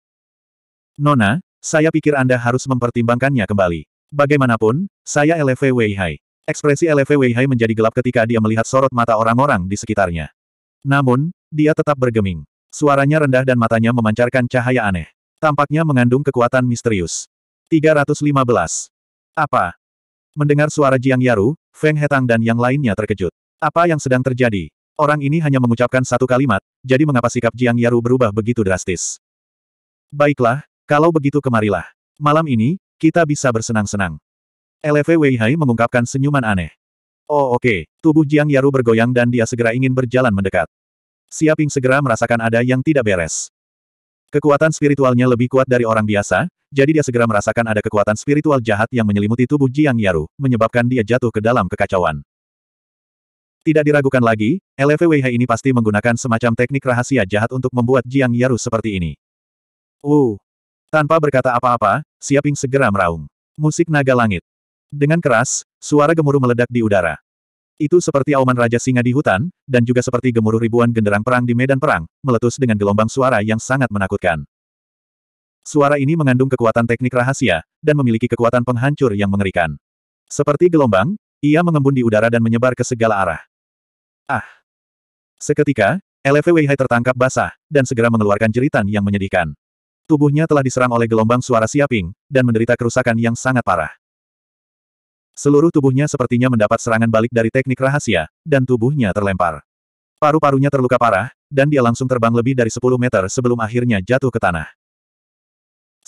Nona, saya pikir Anda harus mempertimbangkannya kembali. Bagaimanapun, saya LV Weihai. Ekspresi LV Weihai menjadi gelap ketika dia melihat sorot mata orang-orang di sekitarnya. Namun, dia tetap bergeming. Suaranya rendah dan matanya memancarkan cahaya aneh. Tampaknya mengandung kekuatan misterius. 315. Apa? Mendengar suara Jiang Yaru, Feng Hetang dan yang lainnya terkejut. Apa yang sedang terjadi? Orang ini hanya mengucapkan satu kalimat, jadi mengapa sikap Jiang Yaru berubah begitu drastis? Baiklah, kalau begitu kemarilah. Malam ini, kita bisa bersenang-senang. LV Hai mengungkapkan senyuman aneh. Oh oke, okay. tubuh Jiang Yaru bergoyang dan dia segera ingin berjalan mendekat. Siaping segera merasakan ada yang tidak beres. Kekuatan spiritualnya lebih kuat dari orang biasa, jadi dia segera merasakan ada kekuatan spiritual jahat yang menyelimuti tubuh Jiang Yaru, menyebabkan dia jatuh ke dalam kekacauan. Tidak diragukan lagi, LFWH ini pasti menggunakan semacam teknik rahasia jahat untuk membuat Jiang Yaru seperti ini. Uh! Tanpa berkata apa-apa, Siaping segera meraung. Musik naga langit. Dengan keras, suara gemuruh meledak di udara. Itu seperti auman Raja Singa di hutan, dan juga seperti gemuruh ribuan genderang perang di medan perang, meletus dengan gelombang suara yang sangat menakutkan. Suara ini mengandung kekuatan teknik rahasia, dan memiliki kekuatan penghancur yang mengerikan. Seperti gelombang, ia mengembun di udara dan menyebar ke segala arah. Ah! Seketika, LV Weihai tertangkap basah, dan segera mengeluarkan jeritan yang menyedihkan. Tubuhnya telah diserang oleh gelombang suara siaping, dan menderita kerusakan yang sangat parah. Seluruh tubuhnya sepertinya mendapat serangan balik dari teknik rahasia, dan tubuhnya terlempar. Paru-parunya terluka parah, dan dia langsung terbang lebih dari 10 meter sebelum akhirnya jatuh ke tanah.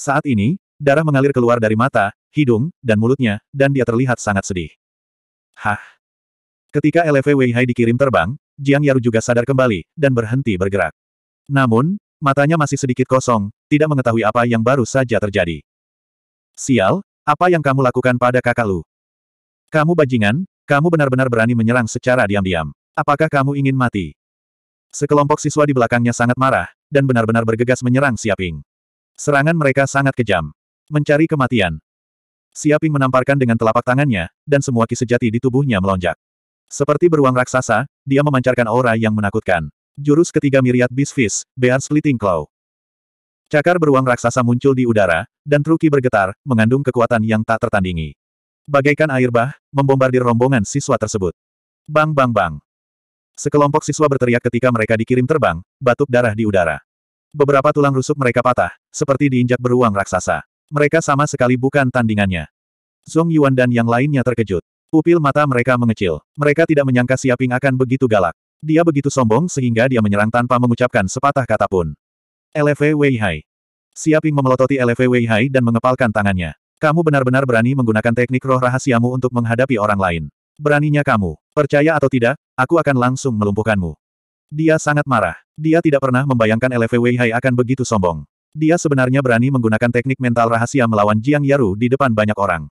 Saat ini, darah mengalir keluar dari mata, hidung, dan mulutnya, dan dia terlihat sangat sedih. Hah? Ketika LV Hai dikirim terbang, Jiang Yaru juga sadar kembali, dan berhenti bergerak. Namun, matanya masih sedikit kosong, tidak mengetahui apa yang baru saja terjadi. Sial, apa yang kamu lakukan pada kakak lu? Kamu bajingan, kamu benar-benar berani menyerang secara diam-diam. Apakah kamu ingin mati? Sekelompok siswa di belakangnya sangat marah, dan benar-benar bergegas menyerang Siaping. Serangan mereka sangat kejam. Mencari kematian. Siaping menamparkan dengan telapak tangannya, dan semua ki sejati di tubuhnya melonjak. Seperti beruang raksasa, dia memancarkan aura yang menakutkan. Jurus ketiga miriat Beast Fist, Bear Splitting Claw. Cakar beruang raksasa muncul di udara, dan Truki bergetar, mengandung kekuatan yang tak tertandingi. Bagaikan air bah, membombardir rombongan siswa tersebut. Bang bang bang. Sekelompok siswa berteriak ketika mereka dikirim terbang, batuk darah di udara. Beberapa tulang rusuk mereka patah, seperti diinjak beruang raksasa. Mereka sama sekali bukan tandingannya. Zhong Yuan dan yang lainnya terkejut. Pupil mata mereka mengecil. Mereka tidak menyangka Siaping akan begitu galak. Dia begitu sombong sehingga dia menyerang tanpa mengucapkan sepatah kata pun. LV Hai. Siaping memelototi LV Hai dan mengepalkan tangannya. Kamu benar-benar berani menggunakan teknik roh rahasiamu untuk menghadapi orang lain. Beraninya kamu. Percaya atau tidak, aku akan langsung melumpuhkanmu. Dia sangat marah. Dia tidak pernah membayangkan Wei Hai akan begitu sombong. Dia sebenarnya berani menggunakan teknik mental rahasia melawan Jiang Yaru di depan banyak orang.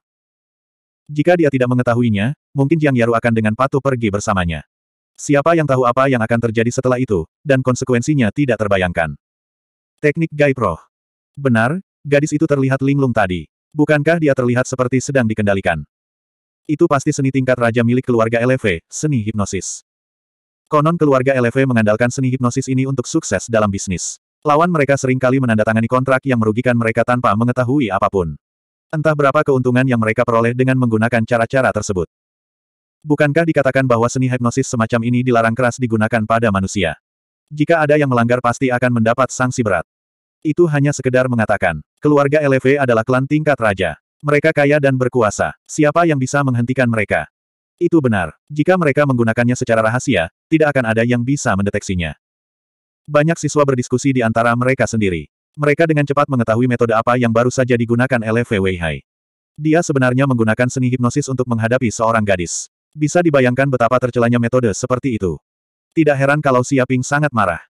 Jika dia tidak mengetahuinya, mungkin Jiang Yaru akan dengan patuh pergi bersamanya. Siapa yang tahu apa yang akan terjadi setelah itu, dan konsekuensinya tidak terbayangkan. Teknik Gaib Roh. Benar, gadis itu terlihat linglung tadi. Bukankah dia terlihat seperti sedang dikendalikan? Itu pasti seni tingkat raja milik keluarga LV, seni hipnosis. Konon keluarga LV mengandalkan seni hipnosis ini untuk sukses dalam bisnis. Lawan mereka seringkali menandatangani kontrak yang merugikan mereka tanpa mengetahui apapun. Entah berapa keuntungan yang mereka peroleh dengan menggunakan cara-cara tersebut. Bukankah dikatakan bahwa seni hipnosis semacam ini dilarang keras digunakan pada manusia? Jika ada yang melanggar pasti akan mendapat sanksi berat. Itu hanya sekedar mengatakan, keluarga LV adalah klan tingkat raja. Mereka kaya dan berkuasa. Siapa yang bisa menghentikan mereka? Itu benar. Jika mereka menggunakannya secara rahasia, tidak akan ada yang bisa mendeteksinya. Banyak siswa berdiskusi di antara mereka sendiri. Mereka dengan cepat mengetahui metode apa yang baru saja digunakan wei Weihai. Dia sebenarnya menggunakan seni hipnosis untuk menghadapi seorang gadis. Bisa dibayangkan betapa tercelanya metode seperti itu. Tidak heran kalau Siaping sangat marah.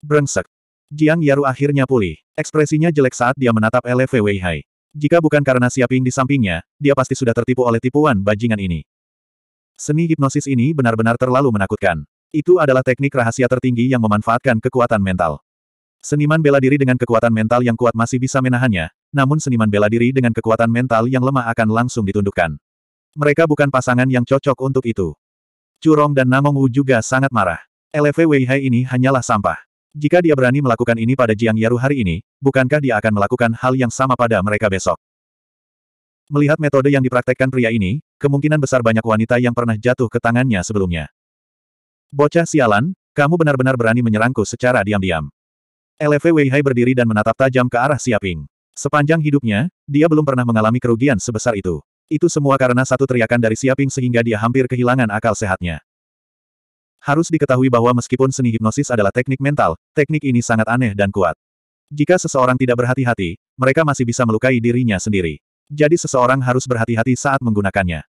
Brengsek. Jiang Yaru akhirnya pulih. Ekspresinya jelek saat dia menatap wei Weihai. Jika bukan karena Siaping di sampingnya, dia pasti sudah tertipu oleh tipuan bajingan ini. Seni hipnosis ini benar-benar terlalu menakutkan. Itu adalah teknik rahasia tertinggi yang memanfaatkan kekuatan mental. Seniman bela diri dengan kekuatan mental yang kuat masih bisa menahannya, namun seniman bela diri dengan kekuatan mental yang lemah akan langsung ditundukkan. Mereka bukan pasangan yang cocok untuk itu. Curong dan Namong Wu juga sangat marah. LV Weihai ini hanyalah sampah. Jika dia berani melakukan ini pada Jiang Yaru hari ini, bukankah dia akan melakukan hal yang sama pada mereka besok? Melihat metode yang dipraktekkan pria ini, kemungkinan besar banyak wanita yang pernah jatuh ke tangannya sebelumnya. Bocah sialan, kamu benar-benar berani menyerangku secara diam-diam. LV Weihai berdiri dan menatap tajam ke arah Siaping. Sepanjang hidupnya, dia belum pernah mengalami kerugian sebesar itu. Itu semua karena satu teriakan dari Siaping sehingga dia hampir kehilangan akal sehatnya. Harus diketahui bahwa meskipun seni hipnosis adalah teknik mental, teknik ini sangat aneh dan kuat. Jika seseorang tidak berhati-hati, mereka masih bisa melukai dirinya sendiri. Jadi seseorang harus berhati-hati saat menggunakannya.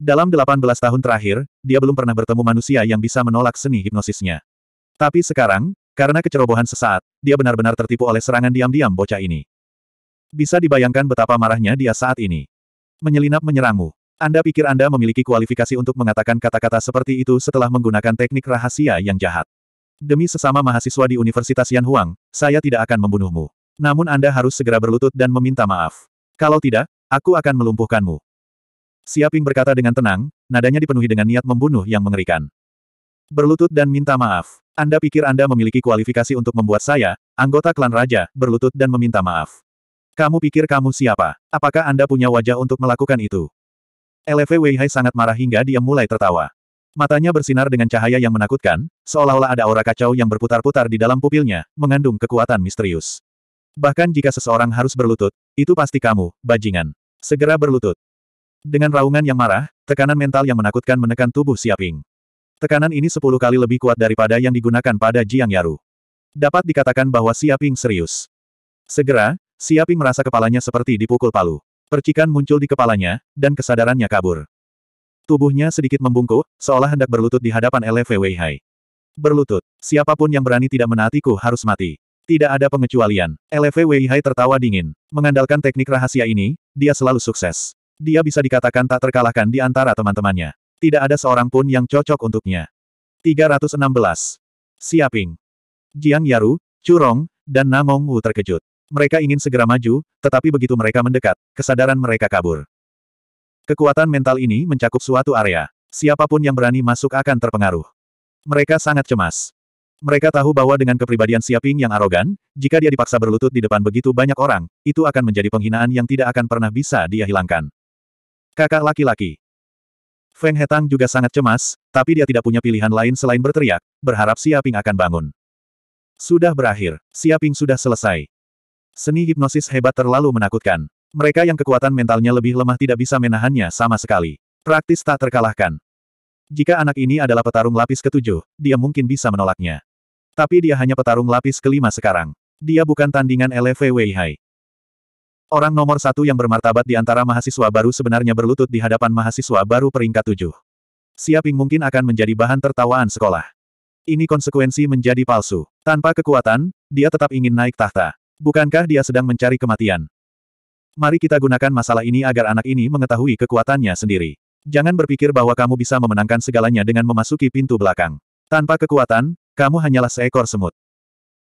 Dalam 18 tahun terakhir, dia belum pernah bertemu manusia yang bisa menolak seni hipnosisnya. Tapi sekarang, karena kecerobohan sesaat, dia benar-benar tertipu oleh serangan diam-diam bocah ini. Bisa dibayangkan betapa marahnya dia saat ini. Menyelinap menyerangmu. Anda pikir Anda memiliki kualifikasi untuk mengatakan kata-kata seperti itu setelah menggunakan teknik rahasia yang jahat. Demi sesama mahasiswa di Universitas Yanhuang, saya tidak akan membunuhmu. Namun Anda harus segera berlutut dan meminta maaf. Kalau tidak, aku akan melumpuhkanmu. Siaping berkata dengan tenang, nadanya dipenuhi dengan niat membunuh yang mengerikan. Berlutut dan minta maaf. Anda pikir Anda memiliki kualifikasi untuk membuat saya, anggota klan raja, berlutut dan meminta maaf. Kamu pikir kamu siapa? Apakah Anda punya wajah untuk melakukan itu? LV Weihai sangat marah hingga dia mulai tertawa. Matanya bersinar dengan cahaya yang menakutkan, seolah-olah ada aura kacau yang berputar-putar di dalam pupilnya, mengandung kekuatan misterius. Bahkan jika seseorang harus berlutut, itu pasti kamu, bajingan. Segera berlutut. Dengan raungan yang marah, tekanan mental yang menakutkan menekan tubuh Siaping. Tekanan ini sepuluh kali lebih kuat daripada yang digunakan pada Jiang Yaru. Dapat dikatakan bahwa Siaping serius. Segera, Siaping merasa kepalanya seperti dipukul palu. Percikan muncul di kepalanya, dan kesadarannya kabur. Tubuhnya sedikit membungkuk, seolah hendak berlutut di hadapan LV Hai. Berlutut, siapapun yang berani tidak menaatiku harus mati. Tidak ada pengecualian. LV Hai tertawa dingin. Mengandalkan teknik rahasia ini, dia selalu sukses. Dia bisa dikatakan tak terkalahkan di antara teman-temannya. Tidak ada seorang pun yang cocok untuknya. 316. Siaping. Jiang Yaru, Curong, dan Namong Wu terkejut. Mereka ingin segera maju, tetapi begitu mereka mendekat, kesadaran mereka kabur. Kekuatan mental ini mencakup suatu area. Siapapun yang berani masuk akan terpengaruh. Mereka sangat cemas. Mereka tahu bahwa dengan kepribadian Siaping yang arogan, jika dia dipaksa berlutut di depan begitu banyak orang, itu akan menjadi penghinaan yang tidak akan pernah bisa dia hilangkan. Kakak laki-laki. Feng Hetang juga sangat cemas, tapi dia tidak punya pilihan lain selain berteriak, berharap Siaping akan bangun. Sudah berakhir, Siaping sudah selesai. Seni hipnosis hebat terlalu menakutkan. Mereka yang kekuatan mentalnya lebih lemah tidak bisa menahannya sama sekali. Praktis tak terkalahkan. Jika anak ini adalah petarung lapis ketujuh, dia mungkin bisa menolaknya. Tapi dia hanya petarung lapis kelima sekarang. Dia bukan tandingan LFW Hai. Orang nomor satu yang bermartabat di antara mahasiswa baru sebenarnya berlutut di hadapan mahasiswa baru peringkat tujuh. Siaping mungkin akan menjadi bahan tertawaan sekolah. Ini konsekuensi menjadi palsu. Tanpa kekuatan, dia tetap ingin naik tahta. Bukankah dia sedang mencari kematian? Mari kita gunakan masalah ini agar anak ini mengetahui kekuatannya sendiri. Jangan berpikir bahwa kamu bisa memenangkan segalanya dengan memasuki pintu belakang. Tanpa kekuatan, kamu hanyalah seekor semut.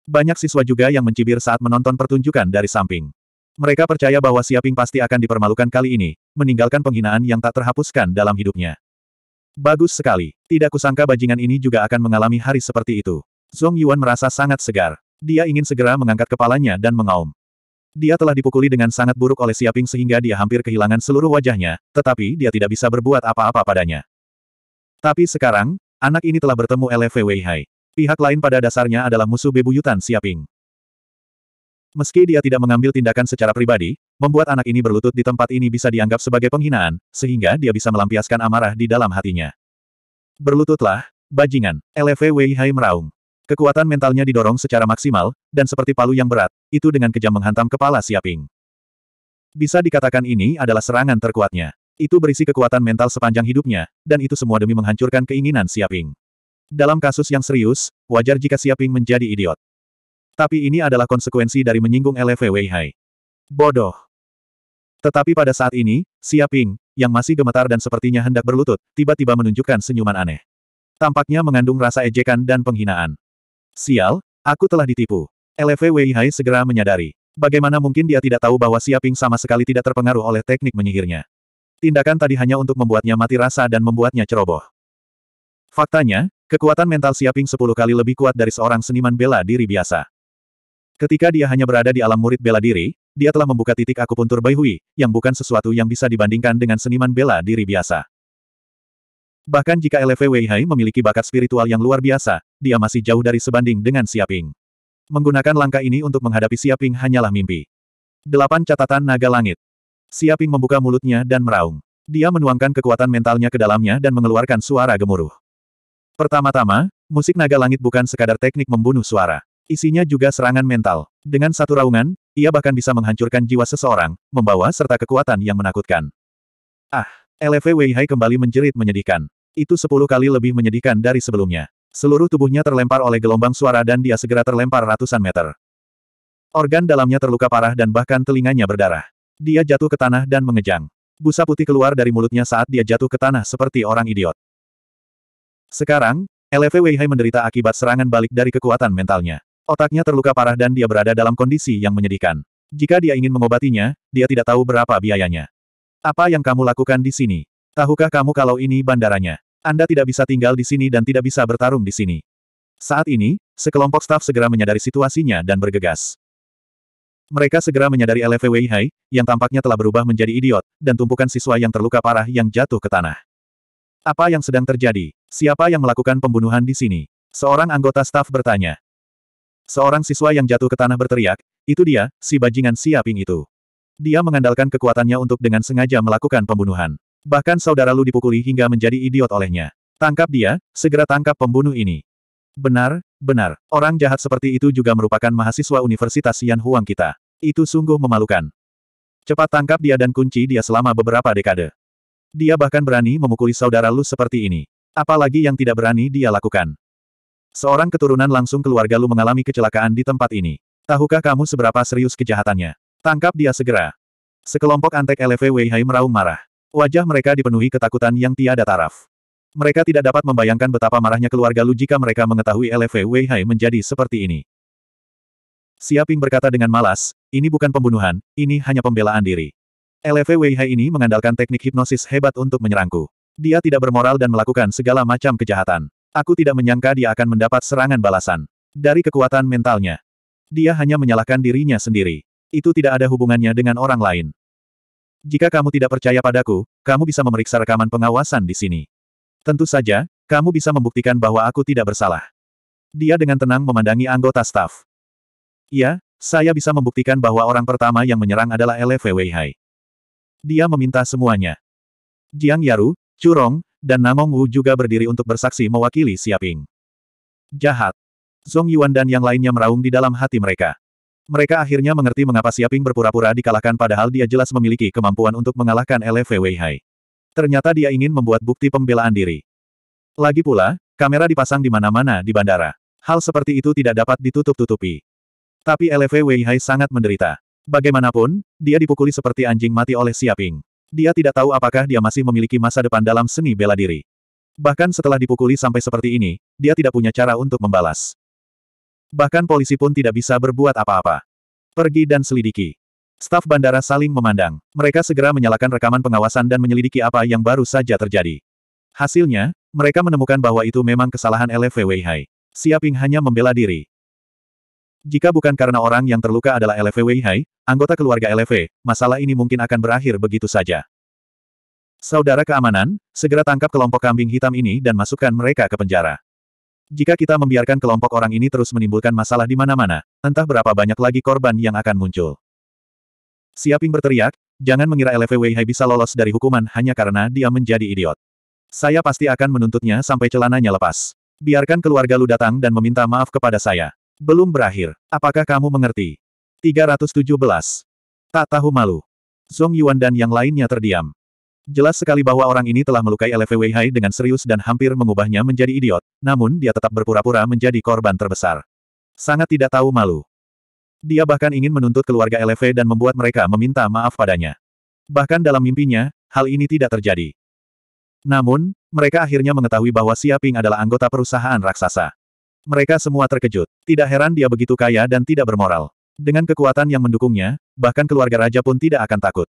Banyak siswa juga yang mencibir saat menonton pertunjukan dari samping. Mereka percaya bahwa Siaping pasti akan dipermalukan kali ini, meninggalkan penghinaan yang tak terhapuskan dalam hidupnya. Bagus sekali. Tidak kusangka bajingan ini juga akan mengalami hari seperti itu. Zhong Yuan merasa sangat segar. Dia ingin segera mengangkat kepalanya dan mengaum. Dia telah dipukuli dengan sangat buruk oleh Siaping sehingga dia hampir kehilangan seluruh wajahnya, tetapi dia tidak bisa berbuat apa-apa padanya. Tapi sekarang, anak ini telah bertemu LFW Hai. Pihak lain pada dasarnya adalah musuh bebuyutan Siaping. Meski dia tidak mengambil tindakan secara pribadi, membuat anak ini berlutut di tempat ini bisa dianggap sebagai penghinaan, sehingga dia bisa melampiaskan amarah di dalam hatinya. Berlututlah, bajingan, LV Hai meraung. Kekuatan mentalnya didorong secara maksimal, dan seperti palu yang berat, itu dengan kejam menghantam kepala Siaping. Bisa dikatakan ini adalah serangan terkuatnya. Itu berisi kekuatan mental sepanjang hidupnya, dan itu semua demi menghancurkan keinginan Siaping. Dalam kasus yang serius, wajar jika Siaping menjadi idiot. Tapi ini adalah konsekuensi dari menyinggung LV Weihai. Bodoh. Tetapi pada saat ini, Xia Ping, yang masih gemetar dan sepertinya hendak berlutut, tiba-tiba menunjukkan senyuman aneh. Tampaknya mengandung rasa ejekan dan penghinaan. Sial, aku telah ditipu. LV Weihai segera menyadari. Bagaimana mungkin dia tidak tahu bahwa Xia Ping sama sekali tidak terpengaruh oleh teknik menyihirnya. Tindakan tadi hanya untuk membuatnya mati rasa dan membuatnya ceroboh. Faktanya, kekuatan mental Xia Ping 10 kali lebih kuat dari seorang seniman bela diri biasa. Ketika dia hanya berada di alam murid bela diri, dia telah membuka titik akupuntur Baihui, yang bukan sesuatu yang bisa dibandingkan dengan seniman bela diri biasa. Bahkan jika LV Weihai memiliki bakat spiritual yang luar biasa, dia masih jauh dari sebanding dengan Siaping. Menggunakan langkah ini untuk menghadapi Siaping hanyalah mimpi. Delapan catatan naga langit. Siaping membuka mulutnya dan meraung. Dia menuangkan kekuatan mentalnya ke dalamnya dan mengeluarkan suara gemuruh. Pertama-tama, musik naga langit bukan sekadar teknik membunuh suara. Isinya juga serangan mental. Dengan satu raungan, ia bahkan bisa menghancurkan jiwa seseorang, membawa serta kekuatan yang menakutkan. Ah, LV Hai kembali menjerit menyedihkan. Itu sepuluh kali lebih menyedihkan dari sebelumnya. Seluruh tubuhnya terlempar oleh gelombang suara dan dia segera terlempar ratusan meter. Organ dalamnya terluka parah dan bahkan telinganya berdarah. Dia jatuh ke tanah dan mengejang. Busa putih keluar dari mulutnya saat dia jatuh ke tanah seperti orang idiot. Sekarang, LV Hai menderita akibat serangan balik dari kekuatan mentalnya. Otaknya terluka parah dan dia berada dalam kondisi yang menyedihkan. Jika dia ingin mengobatinya, dia tidak tahu berapa biayanya. Apa yang kamu lakukan di sini? Tahukah kamu kalau ini bandaranya? Anda tidak bisa tinggal di sini dan tidak bisa bertarung di sini. Saat ini, sekelompok staf segera menyadari situasinya dan bergegas. Mereka segera menyadari LFWI Hai, yang tampaknya telah berubah menjadi idiot, dan tumpukan siswa yang terluka parah yang jatuh ke tanah. Apa yang sedang terjadi? Siapa yang melakukan pembunuhan di sini? Seorang anggota staf bertanya. Seorang siswa yang jatuh ke tanah berteriak, itu dia, si bajingan siaping itu. Dia mengandalkan kekuatannya untuk dengan sengaja melakukan pembunuhan. Bahkan saudara Lu dipukuli hingga menjadi idiot olehnya. Tangkap dia, segera tangkap pembunuh ini. Benar, benar, orang jahat seperti itu juga merupakan mahasiswa Universitas Yan Huang kita. Itu sungguh memalukan. Cepat tangkap dia dan kunci dia selama beberapa dekade. Dia bahkan berani memukuli saudara Lu seperti ini. Apalagi yang tidak berani dia lakukan. Seorang keturunan langsung keluarga Lu mengalami kecelakaan di tempat ini. Tahukah kamu seberapa serius kejahatannya? Tangkap dia segera. Sekelompok antek LV Hai meraung marah. Wajah mereka dipenuhi ketakutan yang tiada taraf. Mereka tidak dapat membayangkan betapa marahnya keluarga Lu jika mereka mengetahui LV Hai menjadi seperti ini. Siaping berkata dengan malas, ini bukan pembunuhan, ini hanya pembelaan diri. LV Hai ini mengandalkan teknik hipnosis hebat untuk menyerangku. Dia tidak bermoral dan melakukan segala macam kejahatan. Aku tidak menyangka dia akan mendapat serangan balasan. Dari kekuatan mentalnya. Dia hanya menyalahkan dirinya sendiri. Itu tidak ada hubungannya dengan orang lain. Jika kamu tidak percaya padaku, kamu bisa memeriksa rekaman pengawasan di sini. Tentu saja, kamu bisa membuktikan bahwa aku tidak bersalah. Dia dengan tenang memandangi anggota staf. Ya, saya bisa membuktikan bahwa orang pertama yang menyerang adalah LV Weihai. Dia meminta semuanya. Jiang Yaru, Curong, dan Namong Wu juga berdiri untuk bersaksi mewakili Siaping. Jahat. Zong Yuan dan yang lainnya meraung di dalam hati mereka. Mereka akhirnya mengerti mengapa Siaping berpura-pura dikalahkan padahal dia jelas memiliki kemampuan untuk mengalahkan Wei Weihai. Ternyata dia ingin membuat bukti pembelaan diri. Lagi pula, kamera dipasang di mana-mana di bandara. Hal seperti itu tidak dapat ditutup-tutupi. Tapi Wei Weihai sangat menderita. Bagaimanapun, dia dipukuli seperti anjing mati oleh Siaping. Dia tidak tahu apakah dia masih memiliki masa depan dalam seni bela diri. Bahkan setelah dipukuli sampai seperti ini, dia tidak punya cara untuk membalas. Bahkan polisi pun tidak bisa berbuat apa-apa. Pergi dan selidiki. Staf bandara saling memandang. Mereka segera menyalakan rekaman pengawasan dan menyelidiki apa yang baru saja terjadi. Hasilnya, mereka menemukan bahwa itu memang kesalahan LFW Hai. Siaping hanya membela diri. Jika bukan karena orang yang terluka adalah LV Weihai, anggota keluarga LV, masalah ini mungkin akan berakhir begitu saja. Saudara keamanan, segera tangkap kelompok kambing hitam ini dan masukkan mereka ke penjara. Jika kita membiarkan kelompok orang ini terus menimbulkan masalah di mana-mana, entah berapa banyak lagi korban yang akan muncul. Siaping berteriak, jangan mengira LV Weihai bisa lolos dari hukuman hanya karena dia menjadi idiot. Saya pasti akan menuntutnya sampai celananya lepas. Biarkan keluarga Lu datang dan meminta maaf kepada saya. Belum berakhir. Apakah kamu mengerti? 317. Tak tahu malu. Zhong Yuan dan yang lainnya terdiam. Jelas sekali bahwa orang ini telah melukai Wei Hai dengan serius dan hampir mengubahnya menjadi idiot, namun dia tetap berpura-pura menjadi korban terbesar. Sangat tidak tahu malu. Dia bahkan ingin menuntut keluarga LFW dan membuat mereka meminta maaf padanya. Bahkan dalam mimpinya, hal ini tidak terjadi. Namun, mereka akhirnya mengetahui bahwa Siaping adalah anggota perusahaan raksasa. Mereka semua terkejut. Tidak heran dia begitu kaya dan tidak bermoral. Dengan kekuatan yang mendukungnya, bahkan keluarga raja pun tidak akan takut.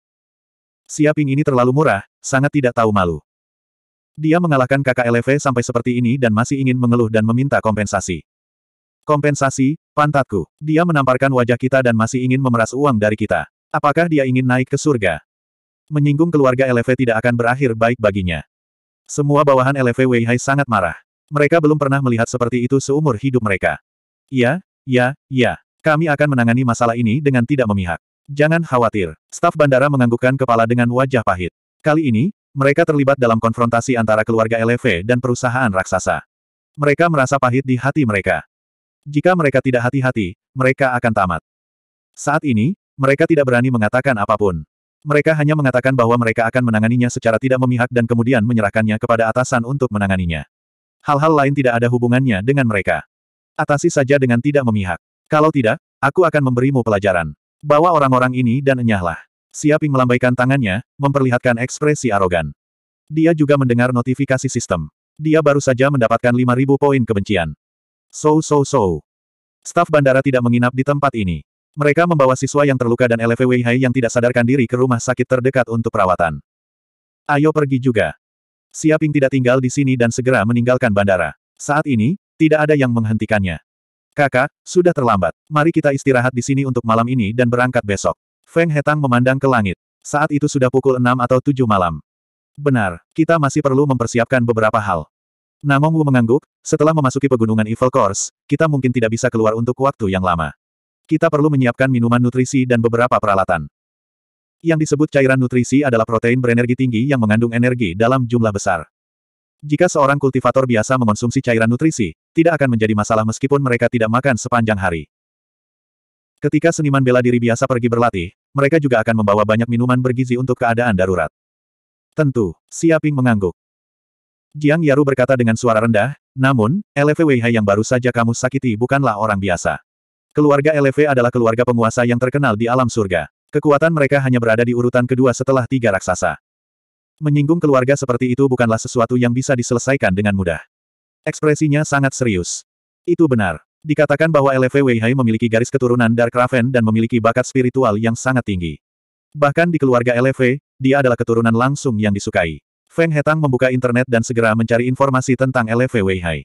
Siaping ini terlalu murah, sangat tidak tahu malu. Dia mengalahkan kakak LV sampai seperti ini dan masih ingin mengeluh dan meminta kompensasi. Kompensasi, pantatku. Dia menamparkan wajah kita dan masih ingin memeras uang dari kita. Apakah dia ingin naik ke surga? Menyinggung keluarga LV tidak akan berakhir baik baginya. Semua bawahan LV Weihai sangat marah. Mereka belum pernah melihat seperti itu seumur hidup mereka. Ya, ya, ya. Kami akan menangani masalah ini dengan tidak memihak. Jangan khawatir. Staf bandara menganggukkan kepala dengan wajah pahit. Kali ini, mereka terlibat dalam konfrontasi antara keluarga LV dan perusahaan raksasa. Mereka merasa pahit di hati mereka. Jika mereka tidak hati-hati, mereka akan tamat. Saat ini, mereka tidak berani mengatakan apapun. Mereka hanya mengatakan bahwa mereka akan menanganinya secara tidak memihak dan kemudian menyerahkannya kepada atasan untuk menanganinya hal-hal lain tidak ada hubungannya dengan mereka. Atasi saja dengan tidak memihak. Kalau tidak, aku akan memberimu pelajaran. Bawa orang-orang ini dan enyahlah. Siaping melambaikan tangannya, memperlihatkan ekspresi arogan. Dia juga mendengar notifikasi sistem. Dia baru saja mendapatkan 5.000 poin kebencian. So so so. Staf bandara tidak menginap di tempat ini. Mereka membawa siswa yang terluka dan LVWHI yang tidak sadarkan diri ke rumah sakit terdekat untuk perawatan. Ayo pergi juga. Siaping tidak tinggal di sini dan segera meninggalkan bandara. Saat ini, tidak ada yang menghentikannya. Kakak, sudah terlambat. Mari kita istirahat di sini untuk malam ini dan berangkat besok. Feng Hetang memandang ke langit. Saat itu sudah pukul 6 atau 7 malam. Benar, kita masih perlu mempersiapkan beberapa hal. Namong Wu mengangguk, setelah memasuki pegunungan Evil Course, kita mungkin tidak bisa keluar untuk waktu yang lama. Kita perlu menyiapkan minuman nutrisi dan beberapa peralatan. Yang disebut cairan nutrisi adalah protein berenergi tinggi yang mengandung energi dalam jumlah besar. Jika seorang kultivator biasa mengonsumsi cairan nutrisi, tidak akan menjadi masalah meskipun mereka tidak makan sepanjang hari. Ketika seniman bela diri biasa pergi berlatih, mereka juga akan membawa banyak minuman bergizi untuk keadaan darurat. Tentu, Siaping mengangguk. Jiang Yaru berkata dengan suara rendah, namun, LV Weihai yang baru saja kamu sakiti bukanlah orang biasa. Keluarga LV adalah keluarga penguasa yang terkenal di alam surga. Kekuatan mereka hanya berada di urutan kedua setelah tiga raksasa. Menyinggung keluarga seperti itu bukanlah sesuatu yang bisa diselesaikan dengan mudah. Ekspresinya sangat serius. Itu benar. Dikatakan bahwa LV Weihai memiliki garis keturunan Dark Raven dan memiliki bakat spiritual yang sangat tinggi. Bahkan di keluarga LV, dia adalah keturunan langsung yang disukai. Feng Hetang membuka internet dan segera mencari informasi tentang LV Weihai.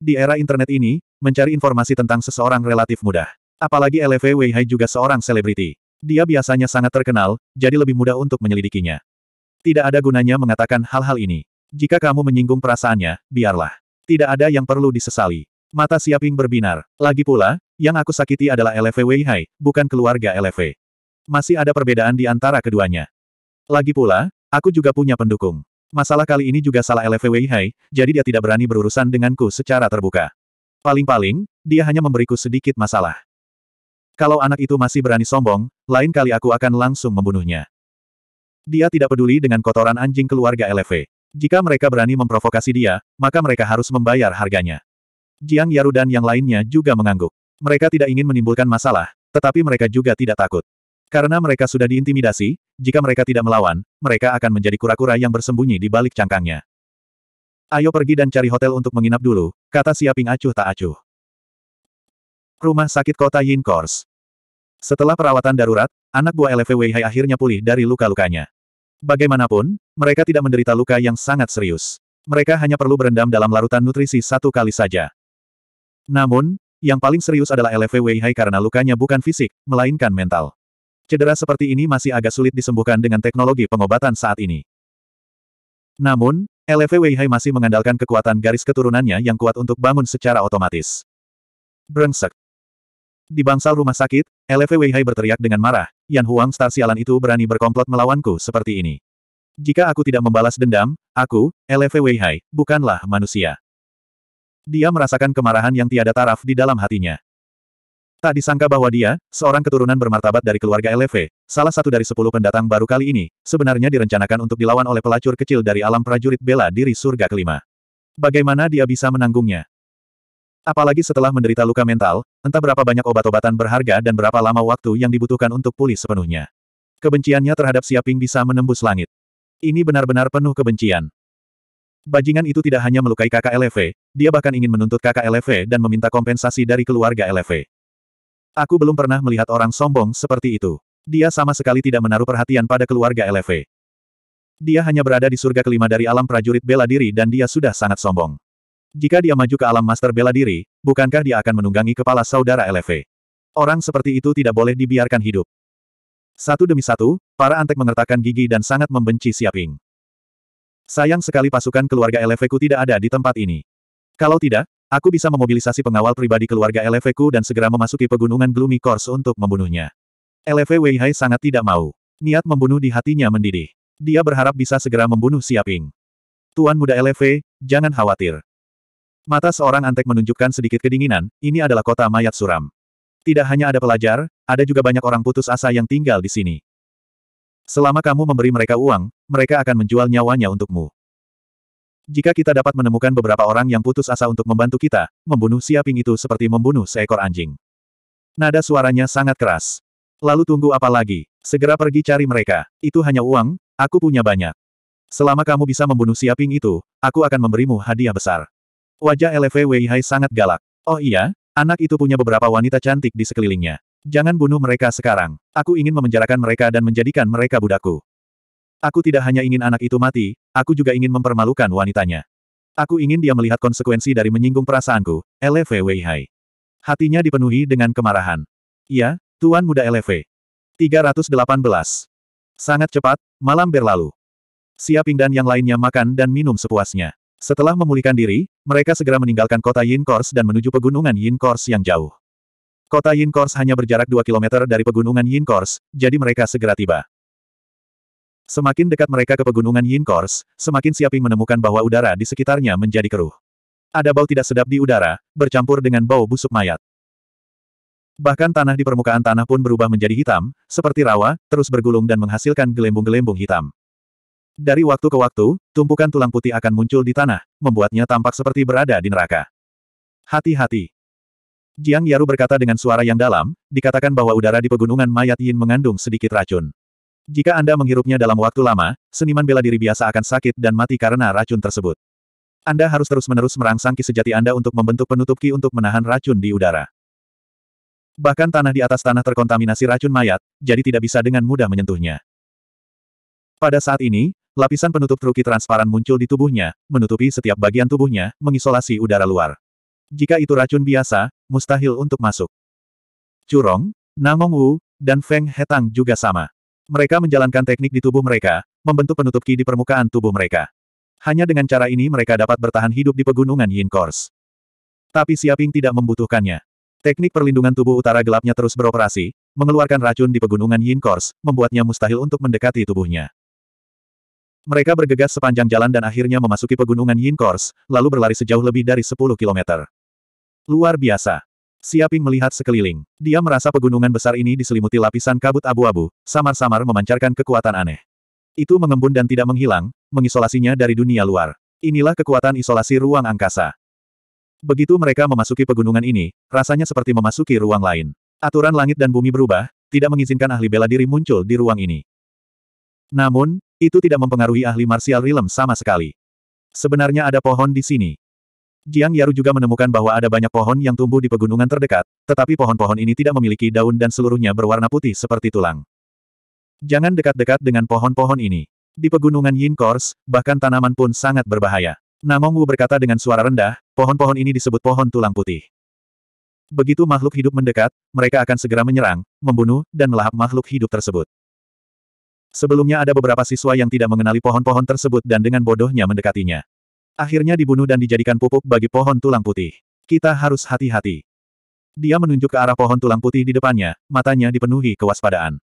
Di era internet ini, mencari informasi tentang seseorang relatif mudah. Apalagi LV Weihai juga seorang selebriti. Dia biasanya sangat terkenal, jadi lebih mudah untuk menyelidikinya. Tidak ada gunanya mengatakan hal-hal ini. Jika kamu menyinggung perasaannya, biarlah. Tidak ada yang perlu disesali. Mata Siaping berbinar. Lagi pula, yang aku sakiti adalah LV Weihai, bukan keluarga LV. Masih ada perbedaan di antara keduanya. Lagi pula, aku juga punya pendukung. Masalah kali ini juga salah LV Weihai, jadi dia tidak berani berurusan denganku secara terbuka. Paling-paling, dia hanya memberiku sedikit masalah. Kalau anak itu masih berani sombong, lain kali aku akan langsung membunuhnya. Dia tidak peduli dengan kotoran anjing keluarga LV. Jika mereka berani memprovokasi dia, maka mereka harus membayar harganya. Jiang Yaru dan yang lainnya juga mengangguk. Mereka tidak ingin menimbulkan masalah, tetapi mereka juga tidak takut. Karena mereka sudah diintimidasi, jika mereka tidak melawan, mereka akan menjadi kura-kura yang bersembunyi di balik cangkangnya. Ayo pergi dan cari hotel untuk menginap dulu, kata Siaping acuh tak acuh. Rumah Sakit Kota Yin Kors. Setelah perawatan darurat, anak buah LV Weihai akhirnya pulih dari luka-lukanya. Bagaimanapun, mereka tidak menderita luka yang sangat serius. Mereka hanya perlu berendam dalam larutan nutrisi satu kali saja. Namun, yang paling serius adalah LV Weihai karena lukanya bukan fisik, melainkan mental. Cedera seperti ini masih agak sulit disembuhkan dengan teknologi pengobatan saat ini. Namun, LV Weihai masih mengandalkan kekuatan garis keturunannya yang kuat untuk bangun secara otomatis. Brengsek. Di bangsal rumah sakit, Wei Hai berteriak dengan marah, Yan Huang star sialan itu berani berkomplot melawanku seperti ini. Jika aku tidak membalas dendam, aku, Wei Hai, bukanlah manusia. Dia merasakan kemarahan yang tiada taraf di dalam hatinya. Tak disangka bahwa dia, seorang keturunan bermartabat dari keluarga LV, salah satu dari sepuluh pendatang baru kali ini, sebenarnya direncanakan untuk dilawan oleh pelacur kecil dari alam prajurit bela diri surga kelima. Bagaimana dia bisa menanggungnya? Apalagi setelah menderita luka mental, entah berapa banyak obat-obatan berharga dan berapa lama waktu yang dibutuhkan untuk pulih sepenuhnya. Kebenciannya terhadap Siaping bisa menembus langit. Ini benar-benar penuh kebencian. Bajingan itu tidak hanya melukai kakak LV, dia bahkan ingin menuntut kakak LV dan meminta kompensasi dari keluarga LV. Aku belum pernah melihat orang sombong seperti itu. Dia sama sekali tidak menaruh perhatian pada keluarga LV. Dia hanya berada di surga kelima dari alam prajurit bela diri dan dia sudah sangat sombong. Jika dia maju ke alam master bela diri, bukankah dia akan menunggangi kepala saudara LV? Orang seperti itu tidak boleh dibiarkan hidup. Satu demi satu, para antek mengertakkan gigi dan sangat membenci Siaping. Sayang sekali pasukan keluarga ku tidak ada di tempat ini. Kalau tidak, aku bisa memobilisasi pengawal pribadi keluarga ku dan segera memasuki pegunungan Gloomy Course untuk membunuhnya. LV Hai sangat tidak mau. Niat membunuh di hatinya mendidih. Dia berharap bisa segera membunuh Siaping. Tuan muda LV, jangan khawatir. Mata seorang antek menunjukkan sedikit kedinginan, ini adalah kota mayat suram. Tidak hanya ada pelajar, ada juga banyak orang putus asa yang tinggal di sini. Selama kamu memberi mereka uang, mereka akan menjual nyawanya untukmu. Jika kita dapat menemukan beberapa orang yang putus asa untuk membantu kita, membunuh siaping itu seperti membunuh seekor anjing. Nada suaranya sangat keras. Lalu tunggu apa lagi? Segera pergi cari mereka. Itu hanya uang, aku punya banyak. Selama kamu bisa membunuh siaping itu, aku akan memberimu hadiah besar. Wajah LV Hai sangat galak. Oh iya, anak itu punya beberapa wanita cantik di sekelilingnya. Jangan bunuh mereka sekarang. Aku ingin memenjarakan mereka dan menjadikan mereka budakku. Aku tidak hanya ingin anak itu mati, aku juga ingin mempermalukan wanitanya. Aku ingin dia melihat konsekuensi dari menyinggung perasaanku, LV Hai. Hatinya dipenuhi dengan kemarahan. Iya, Tuan Muda LV. 318. Sangat cepat, malam berlalu. Siaping dan yang lainnya makan dan minum sepuasnya. Setelah memulihkan diri, mereka segera meninggalkan kota Yin Kors dan menuju pegunungan Yin Kors yang jauh. Kota Yin Kors hanya berjarak 2 km dari pegunungan Yin Kors, jadi mereka segera tiba. Semakin dekat mereka ke pegunungan Yin Kors, semakin Siaping menemukan bahwa udara di sekitarnya menjadi keruh. Ada bau tidak sedap di udara, bercampur dengan bau busuk mayat. Bahkan tanah di permukaan tanah pun berubah menjadi hitam, seperti rawa, terus bergulung dan menghasilkan gelembung-gelembung hitam. Dari waktu ke waktu, tumpukan tulang putih akan muncul di tanah, membuatnya tampak seperti berada di neraka. Hati-hati. Jiang Yaru berkata dengan suara yang dalam, dikatakan bahwa udara di pegunungan mayat Yin mengandung sedikit racun. Jika Anda menghirupnya dalam waktu lama, seniman bela diri biasa akan sakit dan mati karena racun tersebut. Anda harus terus-menerus merangsang ki sejati Anda untuk membentuk penutup ki untuk menahan racun di udara. Bahkan tanah di atas tanah terkontaminasi racun mayat, jadi tidak bisa dengan mudah menyentuhnya. Pada saat ini, Lapisan penutup truki transparan muncul di tubuhnya, menutupi setiap bagian tubuhnya, mengisolasi udara luar. Jika itu racun biasa, mustahil untuk masuk. Curong, Namong Wu, dan Feng Hetang juga sama. Mereka menjalankan teknik di tubuh mereka, membentuk penutup ki di permukaan tubuh mereka. Hanya dengan cara ini mereka dapat bertahan hidup di pegunungan Yin Kors. Tapi Siaping tidak membutuhkannya. Teknik perlindungan tubuh utara gelapnya terus beroperasi, mengeluarkan racun di pegunungan Yin Kors, membuatnya mustahil untuk mendekati tubuhnya. Mereka bergegas sepanjang jalan dan akhirnya memasuki pegunungan Yin Kors, lalu berlari sejauh lebih dari 10 kilometer. Luar biasa. Siaping melihat sekeliling. Dia merasa pegunungan besar ini diselimuti lapisan kabut abu-abu, samar-samar memancarkan kekuatan aneh. Itu mengembun dan tidak menghilang, mengisolasinya dari dunia luar. Inilah kekuatan isolasi ruang angkasa. Begitu mereka memasuki pegunungan ini, rasanya seperti memasuki ruang lain. Aturan langit dan bumi berubah, tidak mengizinkan ahli bela diri muncul di ruang ini. Namun, itu tidak mempengaruhi ahli martial realm sama sekali. Sebenarnya ada pohon di sini. Jiang Yaru juga menemukan bahwa ada banyak pohon yang tumbuh di pegunungan terdekat, tetapi pohon-pohon ini tidak memiliki daun dan seluruhnya berwarna putih seperti tulang. Jangan dekat-dekat dengan pohon-pohon ini. Di pegunungan Yin Kors, bahkan tanaman pun sangat berbahaya. Namong Wu berkata dengan suara rendah, pohon-pohon ini disebut pohon tulang putih. Begitu makhluk hidup mendekat, mereka akan segera menyerang, membunuh, dan melahap makhluk hidup tersebut. Sebelumnya ada beberapa siswa yang tidak mengenali pohon-pohon tersebut dan dengan bodohnya mendekatinya. Akhirnya dibunuh dan dijadikan pupuk bagi pohon tulang putih. Kita harus hati-hati. Dia menunjuk ke arah pohon tulang putih di depannya, matanya dipenuhi kewaspadaan.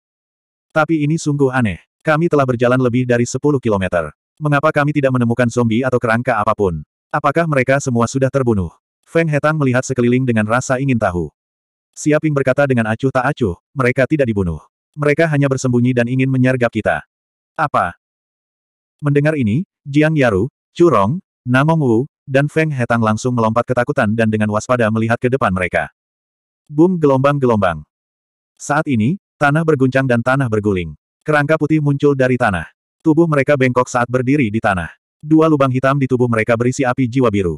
Tapi ini sungguh aneh. Kami telah berjalan lebih dari 10 kilometer. Mengapa kami tidak menemukan zombie atau kerangka apapun? Apakah mereka semua sudah terbunuh? Feng Hetang melihat sekeliling dengan rasa ingin tahu. Siaping berkata dengan acuh tak acuh, mereka tidak dibunuh. Mereka hanya bersembunyi dan ingin menyergap kita. Apa? Mendengar ini, Jiang Yaru, Curong, Namong Wu, dan Feng Hetang langsung melompat ketakutan dan dengan waspada melihat ke depan mereka. Boom gelombang-gelombang. Saat ini, tanah berguncang dan tanah berguling. Kerangka putih muncul dari tanah. Tubuh mereka bengkok saat berdiri di tanah. Dua lubang hitam di tubuh mereka berisi api jiwa biru.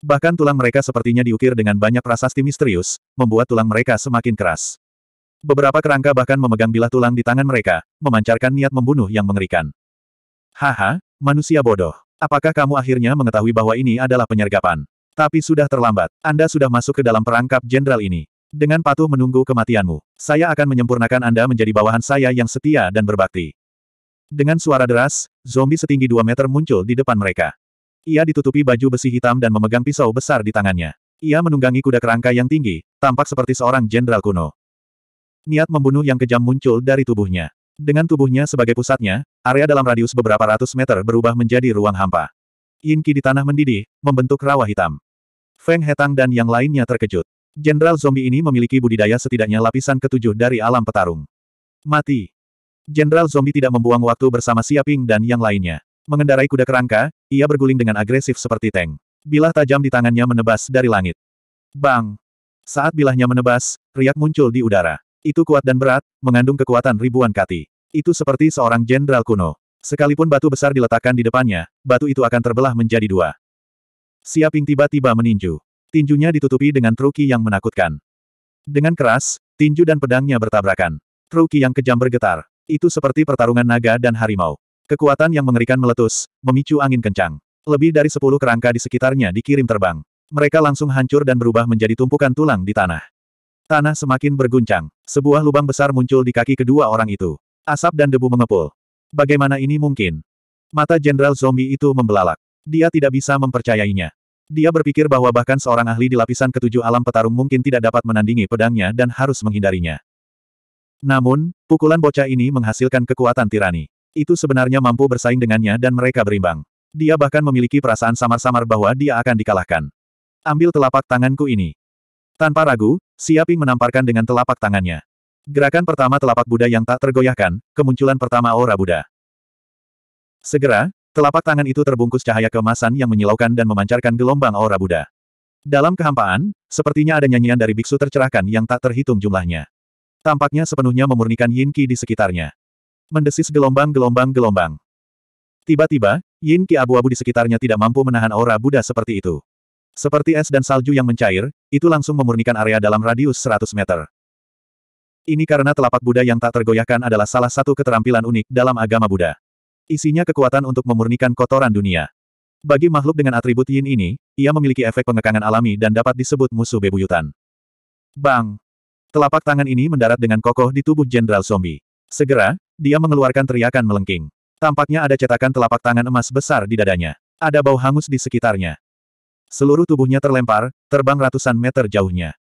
Bahkan tulang mereka sepertinya diukir dengan banyak prasasti misterius, membuat tulang mereka semakin keras. Beberapa kerangka bahkan memegang bilah tulang di tangan mereka, memancarkan niat membunuh yang mengerikan. Haha, manusia bodoh. Apakah kamu akhirnya mengetahui bahwa ini adalah penyergapan? Tapi sudah terlambat. Anda sudah masuk ke dalam perangkap jenderal ini. Dengan patuh menunggu kematianmu, saya akan menyempurnakan Anda menjadi bawahan saya yang setia dan berbakti. Dengan suara deras, zombie setinggi 2 meter muncul di depan mereka. Ia ditutupi baju besi hitam dan memegang pisau besar di tangannya. Ia menunggangi kuda kerangka yang tinggi, tampak seperti seorang jenderal kuno. Niat membunuh yang kejam muncul dari tubuhnya. Dengan tubuhnya sebagai pusatnya, area dalam radius beberapa ratus meter berubah menjadi ruang hampa. Yin di tanah mendidih, membentuk rawa hitam. Feng Hetang dan yang lainnya terkejut. Jenderal zombie ini memiliki budidaya setidaknya lapisan ketujuh dari alam petarung. Mati. Jenderal zombie tidak membuang waktu bersama Siaping dan yang lainnya. Mengendarai kuda kerangka, ia berguling dengan agresif seperti tank. Bilah tajam di tangannya menebas dari langit. Bang! Saat bilahnya menebas, riak muncul di udara. Itu kuat dan berat, mengandung kekuatan ribuan kati. Itu seperti seorang jenderal kuno. Sekalipun batu besar diletakkan di depannya, batu itu akan terbelah menjadi dua. Siaping tiba-tiba meninju. Tinjunya ditutupi dengan truki yang menakutkan. Dengan keras, tinju dan pedangnya bertabrakan. Truki yang kejam bergetar. Itu seperti pertarungan naga dan harimau. Kekuatan yang mengerikan meletus, memicu angin kencang. Lebih dari sepuluh kerangka di sekitarnya dikirim terbang. Mereka langsung hancur dan berubah menjadi tumpukan tulang di tanah. Tanah semakin berguncang. Sebuah lubang besar muncul di kaki kedua orang itu. Asap dan debu mengepul. Bagaimana ini mungkin? Mata Jenderal Zombie itu membelalak. Dia tidak bisa mempercayainya. Dia berpikir bahwa bahkan seorang ahli di lapisan ketujuh alam petarung mungkin tidak dapat menandingi pedangnya dan harus menghindarinya. Namun, pukulan bocah ini menghasilkan kekuatan tirani. Itu sebenarnya mampu bersaing dengannya dan mereka berimbang. Dia bahkan memiliki perasaan samar-samar bahwa dia akan dikalahkan. Ambil telapak tanganku ini. Tanpa ragu, Siaping menamparkan dengan telapak tangannya. Gerakan pertama telapak Buddha yang tak tergoyahkan, kemunculan pertama aura Buddha. Segera, telapak tangan itu terbungkus cahaya kemasan yang menyilaukan dan memancarkan gelombang aura Buddha. Dalam kehampaan, sepertinya ada nyanyian dari biksu tercerahkan yang tak terhitung jumlahnya. Tampaknya sepenuhnya memurnikan yin qi di sekitarnya. Mendesis gelombang-gelombang-gelombang. Tiba-tiba, yin qi abu-abu di sekitarnya tidak mampu menahan aura Buddha seperti itu. Seperti es dan salju yang mencair, itu langsung memurnikan area dalam radius 100 meter. Ini karena telapak Buddha yang tak tergoyahkan adalah salah satu keterampilan unik dalam agama Buddha. Isinya kekuatan untuk memurnikan kotoran dunia. Bagi makhluk dengan atribut yin ini, ia memiliki efek pengekangan alami dan dapat disebut musuh bebuyutan. Bang! Telapak tangan ini mendarat dengan kokoh di tubuh Jenderal Zombie. Segera, dia mengeluarkan teriakan melengking. Tampaknya ada cetakan telapak tangan emas besar di dadanya. Ada bau hangus di sekitarnya. Seluruh tubuhnya terlempar, terbang ratusan meter jauhnya.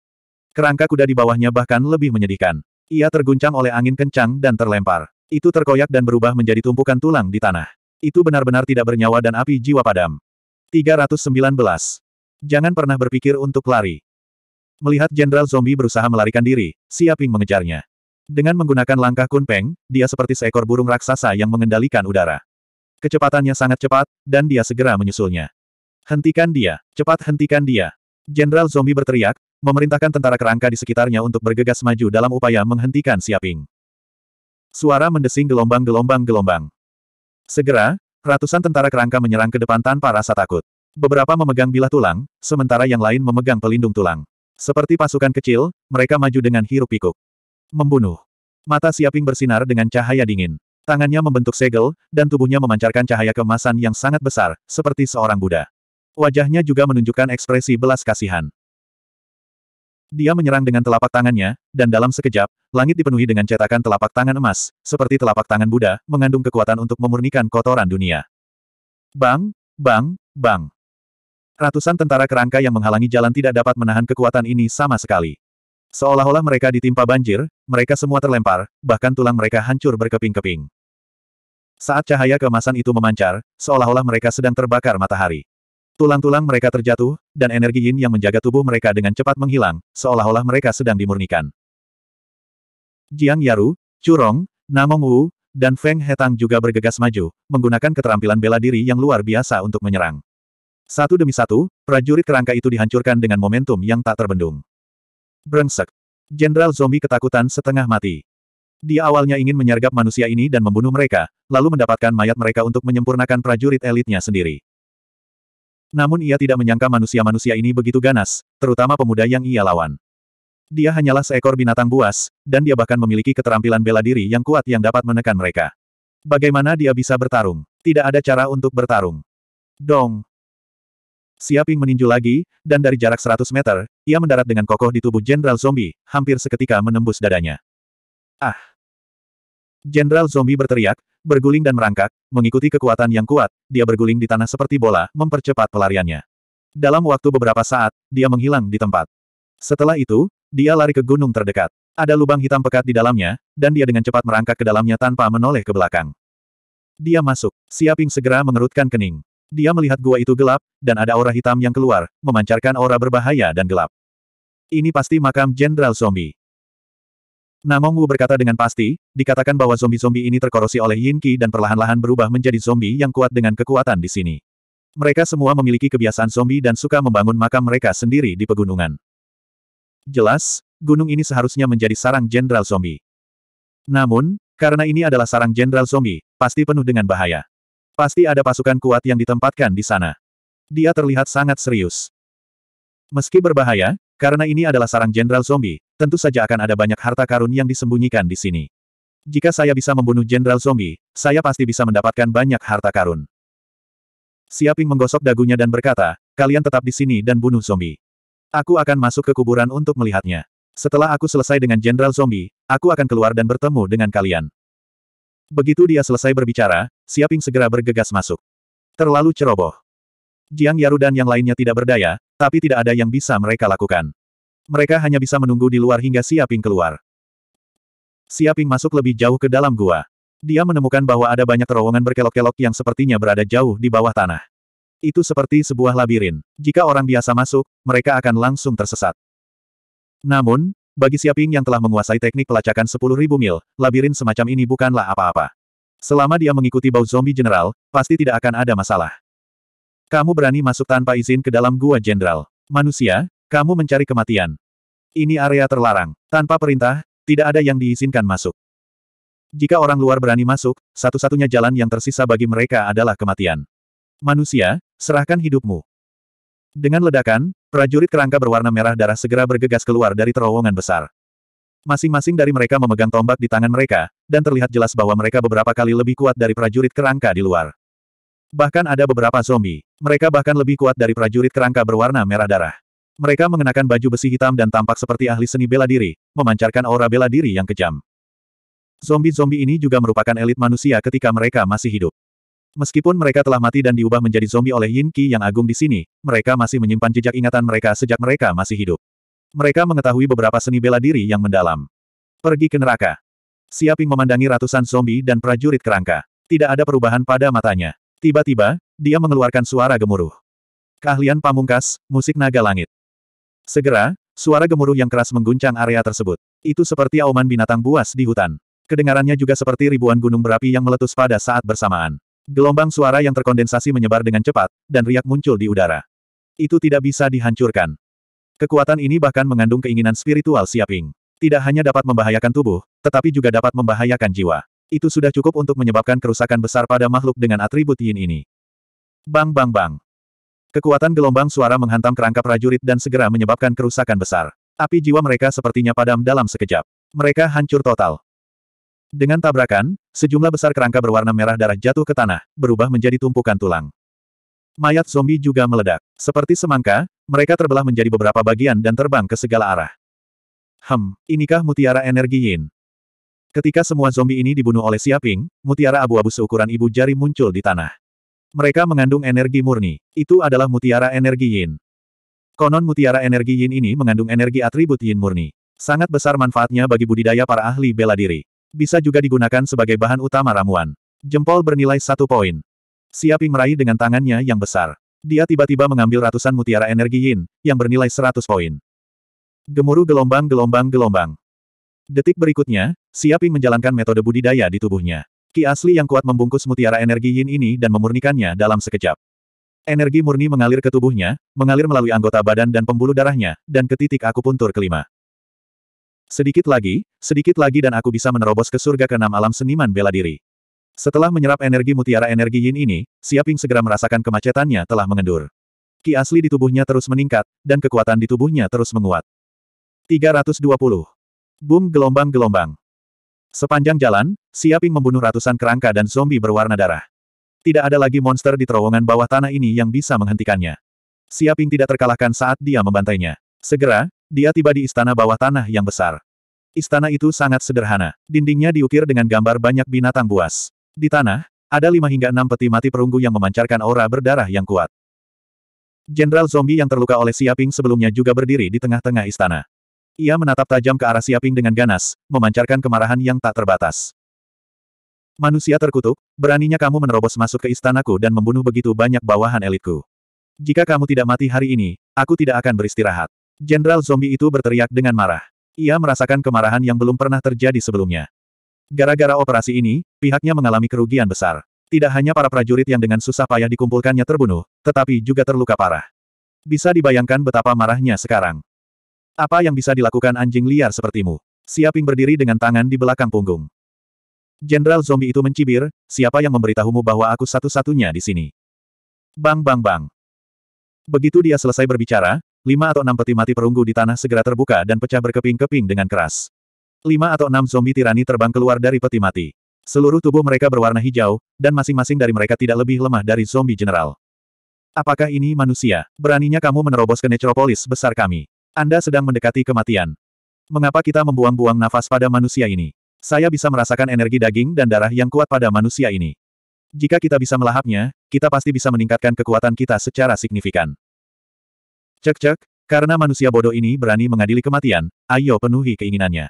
Kerangka kuda di bawahnya bahkan lebih menyedihkan. Ia terguncang oleh angin kencang dan terlempar. Itu terkoyak dan berubah menjadi tumpukan tulang di tanah. Itu benar-benar tidak bernyawa dan api jiwa padam. 319. Jangan pernah berpikir untuk lari. Melihat Jenderal Zombie berusaha melarikan diri, Siaping mengejarnya. Dengan menggunakan langkah kunpeng, dia seperti seekor burung raksasa yang mengendalikan udara. Kecepatannya sangat cepat, dan dia segera menyusulnya. Hentikan dia, cepat hentikan dia. Jenderal zombie berteriak, memerintahkan tentara kerangka di sekitarnya untuk bergegas maju dalam upaya menghentikan Siaping. Suara mendesing gelombang-gelombang-gelombang. Segera, ratusan tentara kerangka menyerang ke depan tanpa rasa takut. Beberapa memegang bilah tulang, sementara yang lain memegang pelindung tulang. Seperti pasukan kecil, mereka maju dengan hirup pikuk Membunuh. Mata Siaping bersinar dengan cahaya dingin. Tangannya membentuk segel, dan tubuhnya memancarkan cahaya kemasan yang sangat besar, seperti seorang Buddha. Wajahnya juga menunjukkan ekspresi belas kasihan. Dia menyerang dengan telapak tangannya, dan dalam sekejap, langit dipenuhi dengan cetakan telapak tangan emas, seperti telapak tangan Buddha, mengandung kekuatan untuk memurnikan kotoran dunia. Bang, bang, bang. Ratusan tentara kerangka yang menghalangi jalan tidak dapat menahan kekuatan ini sama sekali. Seolah-olah mereka ditimpa banjir, mereka semua terlempar, bahkan tulang mereka hancur berkeping-keping. Saat cahaya keemasan itu memancar, seolah-olah mereka sedang terbakar matahari. Tulang-tulang mereka terjatuh, dan energi yin yang menjaga tubuh mereka dengan cepat menghilang, seolah-olah mereka sedang dimurnikan. Jiang Yaru, Curong, Namong Wu, dan Feng Hetang juga bergegas maju, menggunakan keterampilan bela diri yang luar biasa untuk menyerang. Satu demi satu, prajurit kerangka itu dihancurkan dengan momentum yang tak terbendung. Brengsek. Jenderal zombie ketakutan setengah mati. Dia awalnya ingin menyergap manusia ini dan membunuh mereka, lalu mendapatkan mayat mereka untuk menyempurnakan prajurit elitnya sendiri. Namun ia tidak menyangka manusia-manusia ini begitu ganas, terutama pemuda yang ia lawan. Dia hanyalah seekor binatang buas, dan dia bahkan memiliki keterampilan bela diri yang kuat yang dapat menekan mereka. Bagaimana dia bisa bertarung? Tidak ada cara untuk bertarung. Dong! Siaping meninju lagi, dan dari jarak 100 meter, ia mendarat dengan kokoh di tubuh Jenderal Zombie, hampir seketika menembus dadanya. Ah! Jenderal Zombie berteriak, berguling dan merangkak, mengikuti kekuatan yang kuat, dia berguling di tanah seperti bola, mempercepat pelariannya. Dalam waktu beberapa saat, dia menghilang di tempat. Setelah itu, dia lari ke gunung terdekat. Ada lubang hitam pekat di dalamnya, dan dia dengan cepat merangkak ke dalamnya tanpa menoleh ke belakang. Dia masuk. Siaping segera mengerutkan kening. Dia melihat gua itu gelap, dan ada aura hitam yang keluar, memancarkan aura berbahaya dan gelap. Ini pasti makam Jenderal Zombie. Namong Wu berkata dengan pasti, dikatakan bahwa zombie-zombie ini terkorosi oleh Yin Qi dan perlahan-lahan berubah menjadi zombie yang kuat dengan kekuatan di sini. Mereka semua memiliki kebiasaan zombie dan suka membangun makam mereka sendiri di pegunungan. Jelas, gunung ini seharusnya menjadi sarang jenderal zombie. Namun, karena ini adalah sarang jenderal zombie, pasti penuh dengan bahaya. Pasti ada pasukan kuat yang ditempatkan di sana. Dia terlihat sangat serius. Meski berbahaya, karena ini adalah sarang jenderal zombie, tentu saja akan ada banyak harta karun yang disembunyikan di sini. Jika saya bisa membunuh Jenderal Zombie, saya pasti bisa mendapatkan banyak harta karun. Siaping menggosok dagunya dan berkata, kalian tetap di sini dan bunuh zombie. Aku akan masuk ke kuburan untuk melihatnya. Setelah aku selesai dengan Jenderal Zombie, aku akan keluar dan bertemu dengan kalian. Begitu dia selesai berbicara, Siaping segera bergegas masuk. Terlalu ceroboh. Jiang Yaru dan yang lainnya tidak berdaya, tapi tidak ada yang bisa mereka lakukan. Mereka hanya bisa menunggu di luar hingga Siaping keluar. Siaping masuk lebih jauh ke dalam gua. Dia menemukan bahwa ada banyak terowongan berkelok-kelok yang sepertinya berada jauh di bawah tanah. Itu seperti sebuah labirin. Jika orang biasa masuk, mereka akan langsung tersesat. Namun, bagi Siaping yang telah menguasai teknik pelacakan 10.000 mil, labirin semacam ini bukanlah apa-apa. Selama dia mengikuti bau zombie general, pasti tidak akan ada masalah. Kamu berani masuk tanpa izin ke dalam gua jenderal. Manusia, kamu mencari kematian. Ini area terlarang. Tanpa perintah, tidak ada yang diizinkan masuk. Jika orang luar berani masuk, satu-satunya jalan yang tersisa bagi mereka adalah kematian. Manusia, serahkan hidupmu. Dengan ledakan, prajurit kerangka berwarna merah darah segera bergegas keluar dari terowongan besar. Masing-masing dari mereka memegang tombak di tangan mereka, dan terlihat jelas bahwa mereka beberapa kali lebih kuat dari prajurit kerangka di luar. Bahkan ada beberapa zombie. Mereka bahkan lebih kuat dari prajurit kerangka berwarna merah darah. Mereka mengenakan baju besi hitam dan tampak seperti ahli seni bela diri, memancarkan aura bela diri yang kejam. Zombie-zombie ini juga merupakan elit manusia ketika mereka masih hidup. Meskipun mereka telah mati dan diubah menjadi zombie oleh Yin Qi yang agung di sini, mereka masih menyimpan jejak ingatan mereka sejak mereka masih hidup. Mereka mengetahui beberapa seni bela diri yang mendalam. Pergi ke neraka. Siaping memandangi ratusan zombie dan prajurit kerangka. Tidak ada perubahan pada matanya. Tiba-tiba, dia mengeluarkan suara gemuruh. Keahlian pamungkas, musik naga langit. Segera, suara gemuruh yang keras mengguncang area tersebut. Itu seperti auman binatang buas di hutan. Kedengarannya juga seperti ribuan gunung berapi yang meletus pada saat bersamaan. Gelombang suara yang terkondensasi menyebar dengan cepat, dan riak muncul di udara. Itu tidak bisa dihancurkan. Kekuatan ini bahkan mengandung keinginan spiritual Siaping. Tidak hanya dapat membahayakan tubuh, tetapi juga dapat membahayakan jiwa. Itu sudah cukup untuk menyebabkan kerusakan besar pada makhluk dengan atribut yin ini. Bang bang bang. Kekuatan gelombang suara menghantam kerangka prajurit dan segera menyebabkan kerusakan besar. Api jiwa mereka sepertinya padam dalam sekejap. Mereka hancur total. Dengan tabrakan, sejumlah besar kerangka berwarna merah darah jatuh ke tanah, berubah menjadi tumpukan tulang. Mayat zombie juga meledak. Seperti semangka, mereka terbelah menjadi beberapa bagian dan terbang ke segala arah. Hem, inikah mutiara energi yin? Ketika semua zombie ini dibunuh oleh Siaping, mutiara abu-abu seukuran ibu jari muncul di tanah. Mereka mengandung energi murni. Itu adalah mutiara energi yin. Konon mutiara energi yin ini mengandung energi atribut yin murni. Sangat besar manfaatnya bagi budidaya para ahli bela diri. Bisa juga digunakan sebagai bahan utama ramuan. Jempol bernilai satu poin. Siaping meraih dengan tangannya yang besar. Dia tiba-tiba mengambil ratusan mutiara energi yin, yang bernilai seratus poin. Gemuruh gelombang-gelombang-gelombang. Detik berikutnya, Siaping menjalankan metode budidaya di tubuhnya. Ki asli yang kuat membungkus mutiara energi yin ini dan memurnikannya dalam sekejap. Energi murni mengalir ke tubuhnya, mengalir melalui anggota badan dan pembuluh darahnya, dan ke titik aku puntur kelima. Sedikit lagi, sedikit lagi dan aku bisa menerobos ke surga keenam alam seniman bela diri. Setelah menyerap energi mutiara energi yin ini, Siaping segera merasakan kemacetannya telah mengendur. Ki asli di tubuhnya terus meningkat, dan kekuatan di tubuhnya terus menguat. 320. Boom gelombang-gelombang. Sepanjang jalan, Siaping membunuh ratusan kerangka dan zombie berwarna darah. Tidak ada lagi monster di terowongan bawah tanah ini yang bisa menghentikannya. Siaping tidak terkalahkan saat dia membantainya. Segera, dia tiba di istana bawah tanah yang besar. Istana itu sangat sederhana. Dindingnya diukir dengan gambar banyak binatang buas. Di tanah, ada lima hingga enam peti mati perunggu yang memancarkan aura berdarah yang kuat. Jenderal zombie yang terluka oleh Siaping sebelumnya juga berdiri di tengah-tengah istana. Ia menatap tajam ke arah Siaping dengan ganas, memancarkan kemarahan yang tak terbatas. Manusia terkutuk, beraninya kamu menerobos masuk ke istanaku dan membunuh begitu banyak bawahan elitku. Jika kamu tidak mati hari ini, aku tidak akan beristirahat. Jenderal zombie itu berteriak dengan marah. Ia merasakan kemarahan yang belum pernah terjadi sebelumnya. Gara-gara operasi ini, pihaknya mengalami kerugian besar. Tidak hanya para prajurit yang dengan susah payah dikumpulkannya terbunuh, tetapi juga terluka parah. Bisa dibayangkan betapa marahnya sekarang. Apa yang bisa dilakukan anjing liar sepertimu? Siaping berdiri dengan tangan di belakang punggung. Jenderal zombie itu mencibir, siapa yang memberitahumu bahwa aku satu-satunya di sini? Bang bang bang. Begitu dia selesai berbicara, lima atau enam peti mati perunggu di tanah segera terbuka dan pecah berkeping-keping dengan keras. Lima atau enam zombie tirani terbang keluar dari peti mati. Seluruh tubuh mereka berwarna hijau, dan masing-masing dari mereka tidak lebih lemah dari zombie general. Apakah ini manusia? Beraninya kamu menerobos ke necropolis besar kami. Anda sedang mendekati kematian. Mengapa kita membuang-buang nafas pada manusia ini? Saya bisa merasakan energi daging dan darah yang kuat pada manusia ini. Jika kita bisa melahapnya, kita pasti bisa meningkatkan kekuatan kita secara signifikan. Cek-cek, karena manusia bodoh ini berani mengadili kematian, ayo penuhi keinginannya.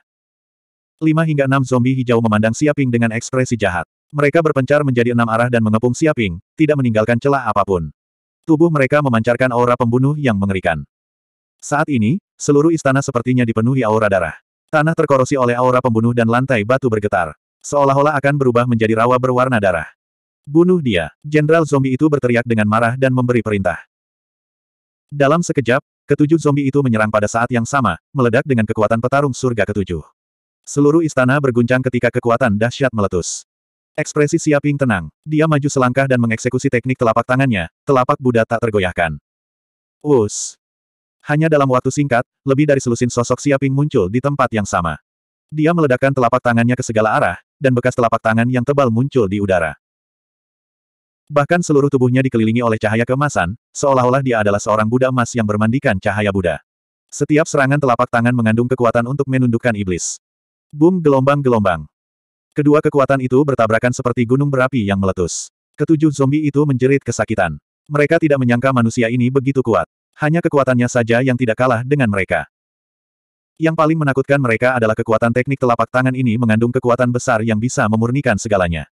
Lima hingga enam zombie hijau memandang Siaping dengan ekspresi jahat. Mereka berpencar menjadi enam arah dan mengepung Siaping, tidak meninggalkan celah apapun. Tubuh mereka memancarkan aura pembunuh yang mengerikan. Saat ini, seluruh istana sepertinya dipenuhi aura darah. Tanah terkorosi oleh aura pembunuh dan lantai batu bergetar. Seolah-olah akan berubah menjadi rawa berwarna darah. Bunuh dia, Jenderal zombie itu berteriak dengan marah dan memberi perintah. Dalam sekejap, ketujuh zombie itu menyerang pada saat yang sama, meledak dengan kekuatan petarung surga ketujuh. Seluruh istana berguncang ketika kekuatan dahsyat meletus. Ekspresi Siaping tenang, dia maju selangkah dan mengeksekusi teknik telapak tangannya, telapak Buddha tak tergoyahkan. Us, hanya dalam waktu singkat, lebih dari selusin sosok Siaping muncul di tempat yang sama. Dia meledakkan telapak tangannya ke segala arah, dan bekas telapak tangan yang tebal muncul di udara. Bahkan seluruh tubuhnya dikelilingi oleh cahaya kemasan, seolah-olah dia adalah seorang Buddha emas yang bermandikan cahaya Buddha. Setiap serangan telapak tangan mengandung kekuatan untuk menundukkan iblis. Boom gelombang-gelombang. Kedua kekuatan itu bertabrakan seperti gunung berapi yang meletus. Ketujuh zombie itu menjerit kesakitan. Mereka tidak menyangka manusia ini begitu kuat. Hanya kekuatannya saja yang tidak kalah dengan mereka. Yang paling menakutkan mereka adalah kekuatan teknik telapak tangan ini mengandung kekuatan besar yang bisa memurnikan segalanya.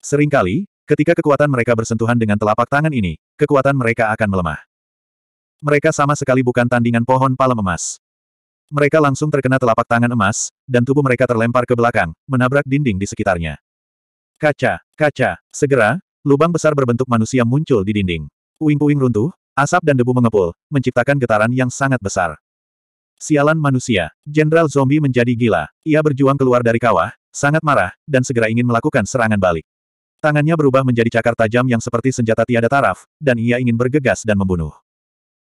Seringkali, ketika kekuatan mereka bersentuhan dengan telapak tangan ini, kekuatan mereka akan melemah. Mereka sama sekali bukan tandingan pohon palem emas. Mereka langsung terkena telapak tangan emas, dan tubuh mereka terlempar ke belakang, menabrak dinding di sekitarnya. Kaca, kaca, segera, lubang besar berbentuk manusia muncul di dinding. Uing-uing runtuh, Asap dan debu mengepul, menciptakan getaran yang sangat besar. Sialan manusia, Jenderal Zombie menjadi gila. Ia berjuang keluar dari kawah, sangat marah, dan segera ingin melakukan serangan balik. Tangannya berubah menjadi cakar tajam yang seperti senjata tiada taraf, dan ia ingin bergegas dan membunuh.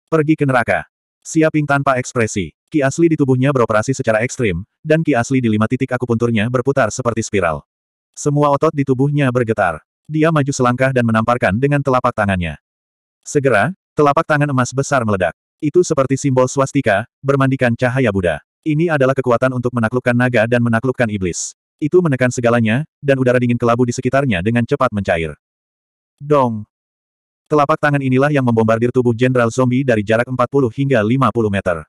Pergi ke neraka. Siaping tanpa ekspresi, ki asli di tubuhnya beroperasi secara ekstrim, dan ki asli di lima titik akupunturnya berputar seperti spiral. Semua otot di tubuhnya bergetar. Dia maju selangkah dan menamparkan dengan telapak tangannya. Segera, Telapak tangan emas besar meledak. Itu seperti simbol swastika, bermandikan cahaya Buddha. Ini adalah kekuatan untuk menaklukkan naga dan menaklukkan iblis. Itu menekan segalanya, dan udara dingin kelabu di sekitarnya dengan cepat mencair. Dong! Telapak tangan inilah yang membombardir tubuh Jenderal Zombie dari jarak 40 hingga 50 meter.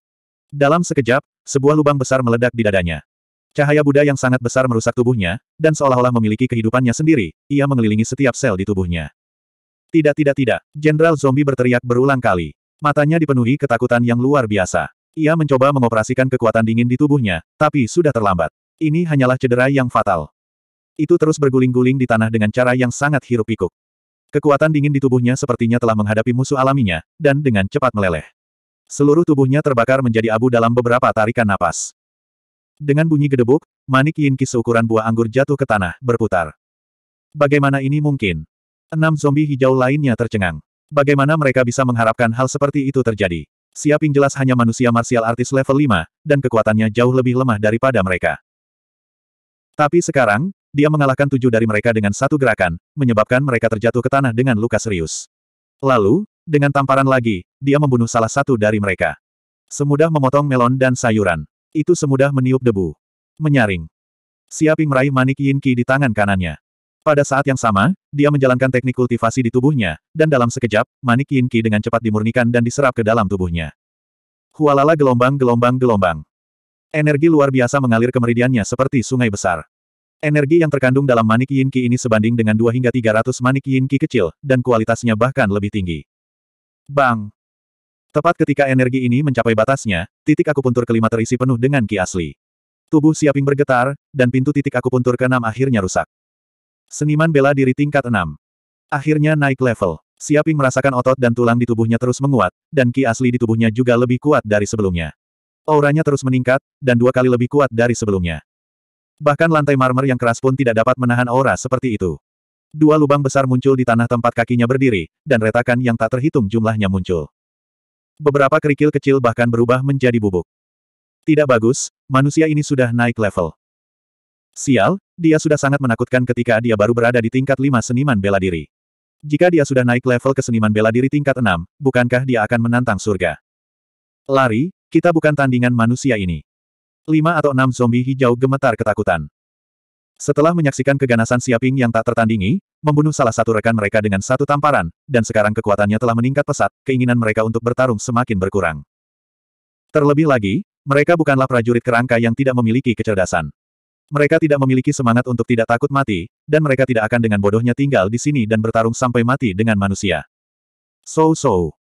Dalam sekejap, sebuah lubang besar meledak di dadanya. Cahaya Buddha yang sangat besar merusak tubuhnya, dan seolah-olah memiliki kehidupannya sendiri, ia mengelilingi setiap sel di tubuhnya. Tidak tidak tidak, Jenderal Zombie berteriak berulang kali. Matanya dipenuhi ketakutan yang luar biasa. Ia mencoba mengoperasikan kekuatan dingin di tubuhnya, tapi sudah terlambat. Ini hanyalah cedera yang fatal. Itu terus berguling-guling di tanah dengan cara yang sangat hiruk-pikuk. Kekuatan dingin di tubuhnya sepertinya telah menghadapi musuh alaminya, dan dengan cepat meleleh. Seluruh tubuhnya terbakar menjadi abu dalam beberapa tarikan napas. Dengan bunyi gedebuk, manik yinki seukuran buah anggur jatuh ke tanah, berputar. Bagaimana ini mungkin? Enam zombie hijau lainnya tercengang. Bagaimana mereka bisa mengharapkan hal seperti itu terjadi? Siaping jelas hanya manusia martial artis level 5, dan kekuatannya jauh lebih lemah daripada mereka. Tapi sekarang, dia mengalahkan tujuh dari mereka dengan satu gerakan, menyebabkan mereka terjatuh ke tanah dengan luka serius. Lalu, dengan tamparan lagi, dia membunuh salah satu dari mereka. Semudah memotong melon dan sayuran. Itu semudah meniup debu. Menyaring. Siaping meraih manik Yin ki di tangan kanannya. Pada saat yang sama, dia menjalankan teknik kultivasi di tubuhnya, dan dalam sekejap, manik yin ki dengan cepat dimurnikan dan diserap ke dalam tubuhnya. Hualala gelombang-gelombang-gelombang. Energi luar biasa mengalir ke meridiannya seperti sungai besar. Energi yang terkandung dalam manik yin ki ini sebanding dengan 2 hingga 300 manik yin ki kecil, dan kualitasnya bahkan lebih tinggi. Bang! Tepat ketika energi ini mencapai batasnya, titik akupuntur kelima terisi penuh dengan ki asli. Tubuh Siaping bergetar, dan pintu titik akupuntur keenam akhirnya rusak. Seniman bela diri tingkat 6. Akhirnya naik level. Siaping merasakan otot dan tulang di tubuhnya terus menguat, dan ki asli di tubuhnya juga lebih kuat dari sebelumnya. Auranya terus meningkat, dan dua kali lebih kuat dari sebelumnya. Bahkan lantai marmer yang keras pun tidak dapat menahan aura seperti itu. Dua lubang besar muncul di tanah tempat kakinya berdiri, dan retakan yang tak terhitung jumlahnya muncul. Beberapa kerikil kecil bahkan berubah menjadi bubuk. Tidak bagus, manusia ini sudah naik level. Sial, dia sudah sangat menakutkan ketika dia baru berada di tingkat 5 seniman bela diri. Jika dia sudah naik level ke seniman bela diri tingkat 6, bukankah dia akan menantang surga? Lari, kita bukan tandingan manusia ini. Lima atau enam zombie hijau gemetar ketakutan. Setelah menyaksikan keganasan Siaping yang tak tertandingi, membunuh salah satu rekan mereka dengan satu tamparan, dan sekarang kekuatannya telah meningkat pesat, keinginan mereka untuk bertarung semakin berkurang. Terlebih lagi, mereka bukanlah prajurit kerangka yang tidak memiliki kecerdasan. Mereka tidak memiliki semangat untuk tidak takut mati, dan mereka tidak akan dengan bodohnya tinggal di sini dan bertarung sampai mati dengan manusia. So-so.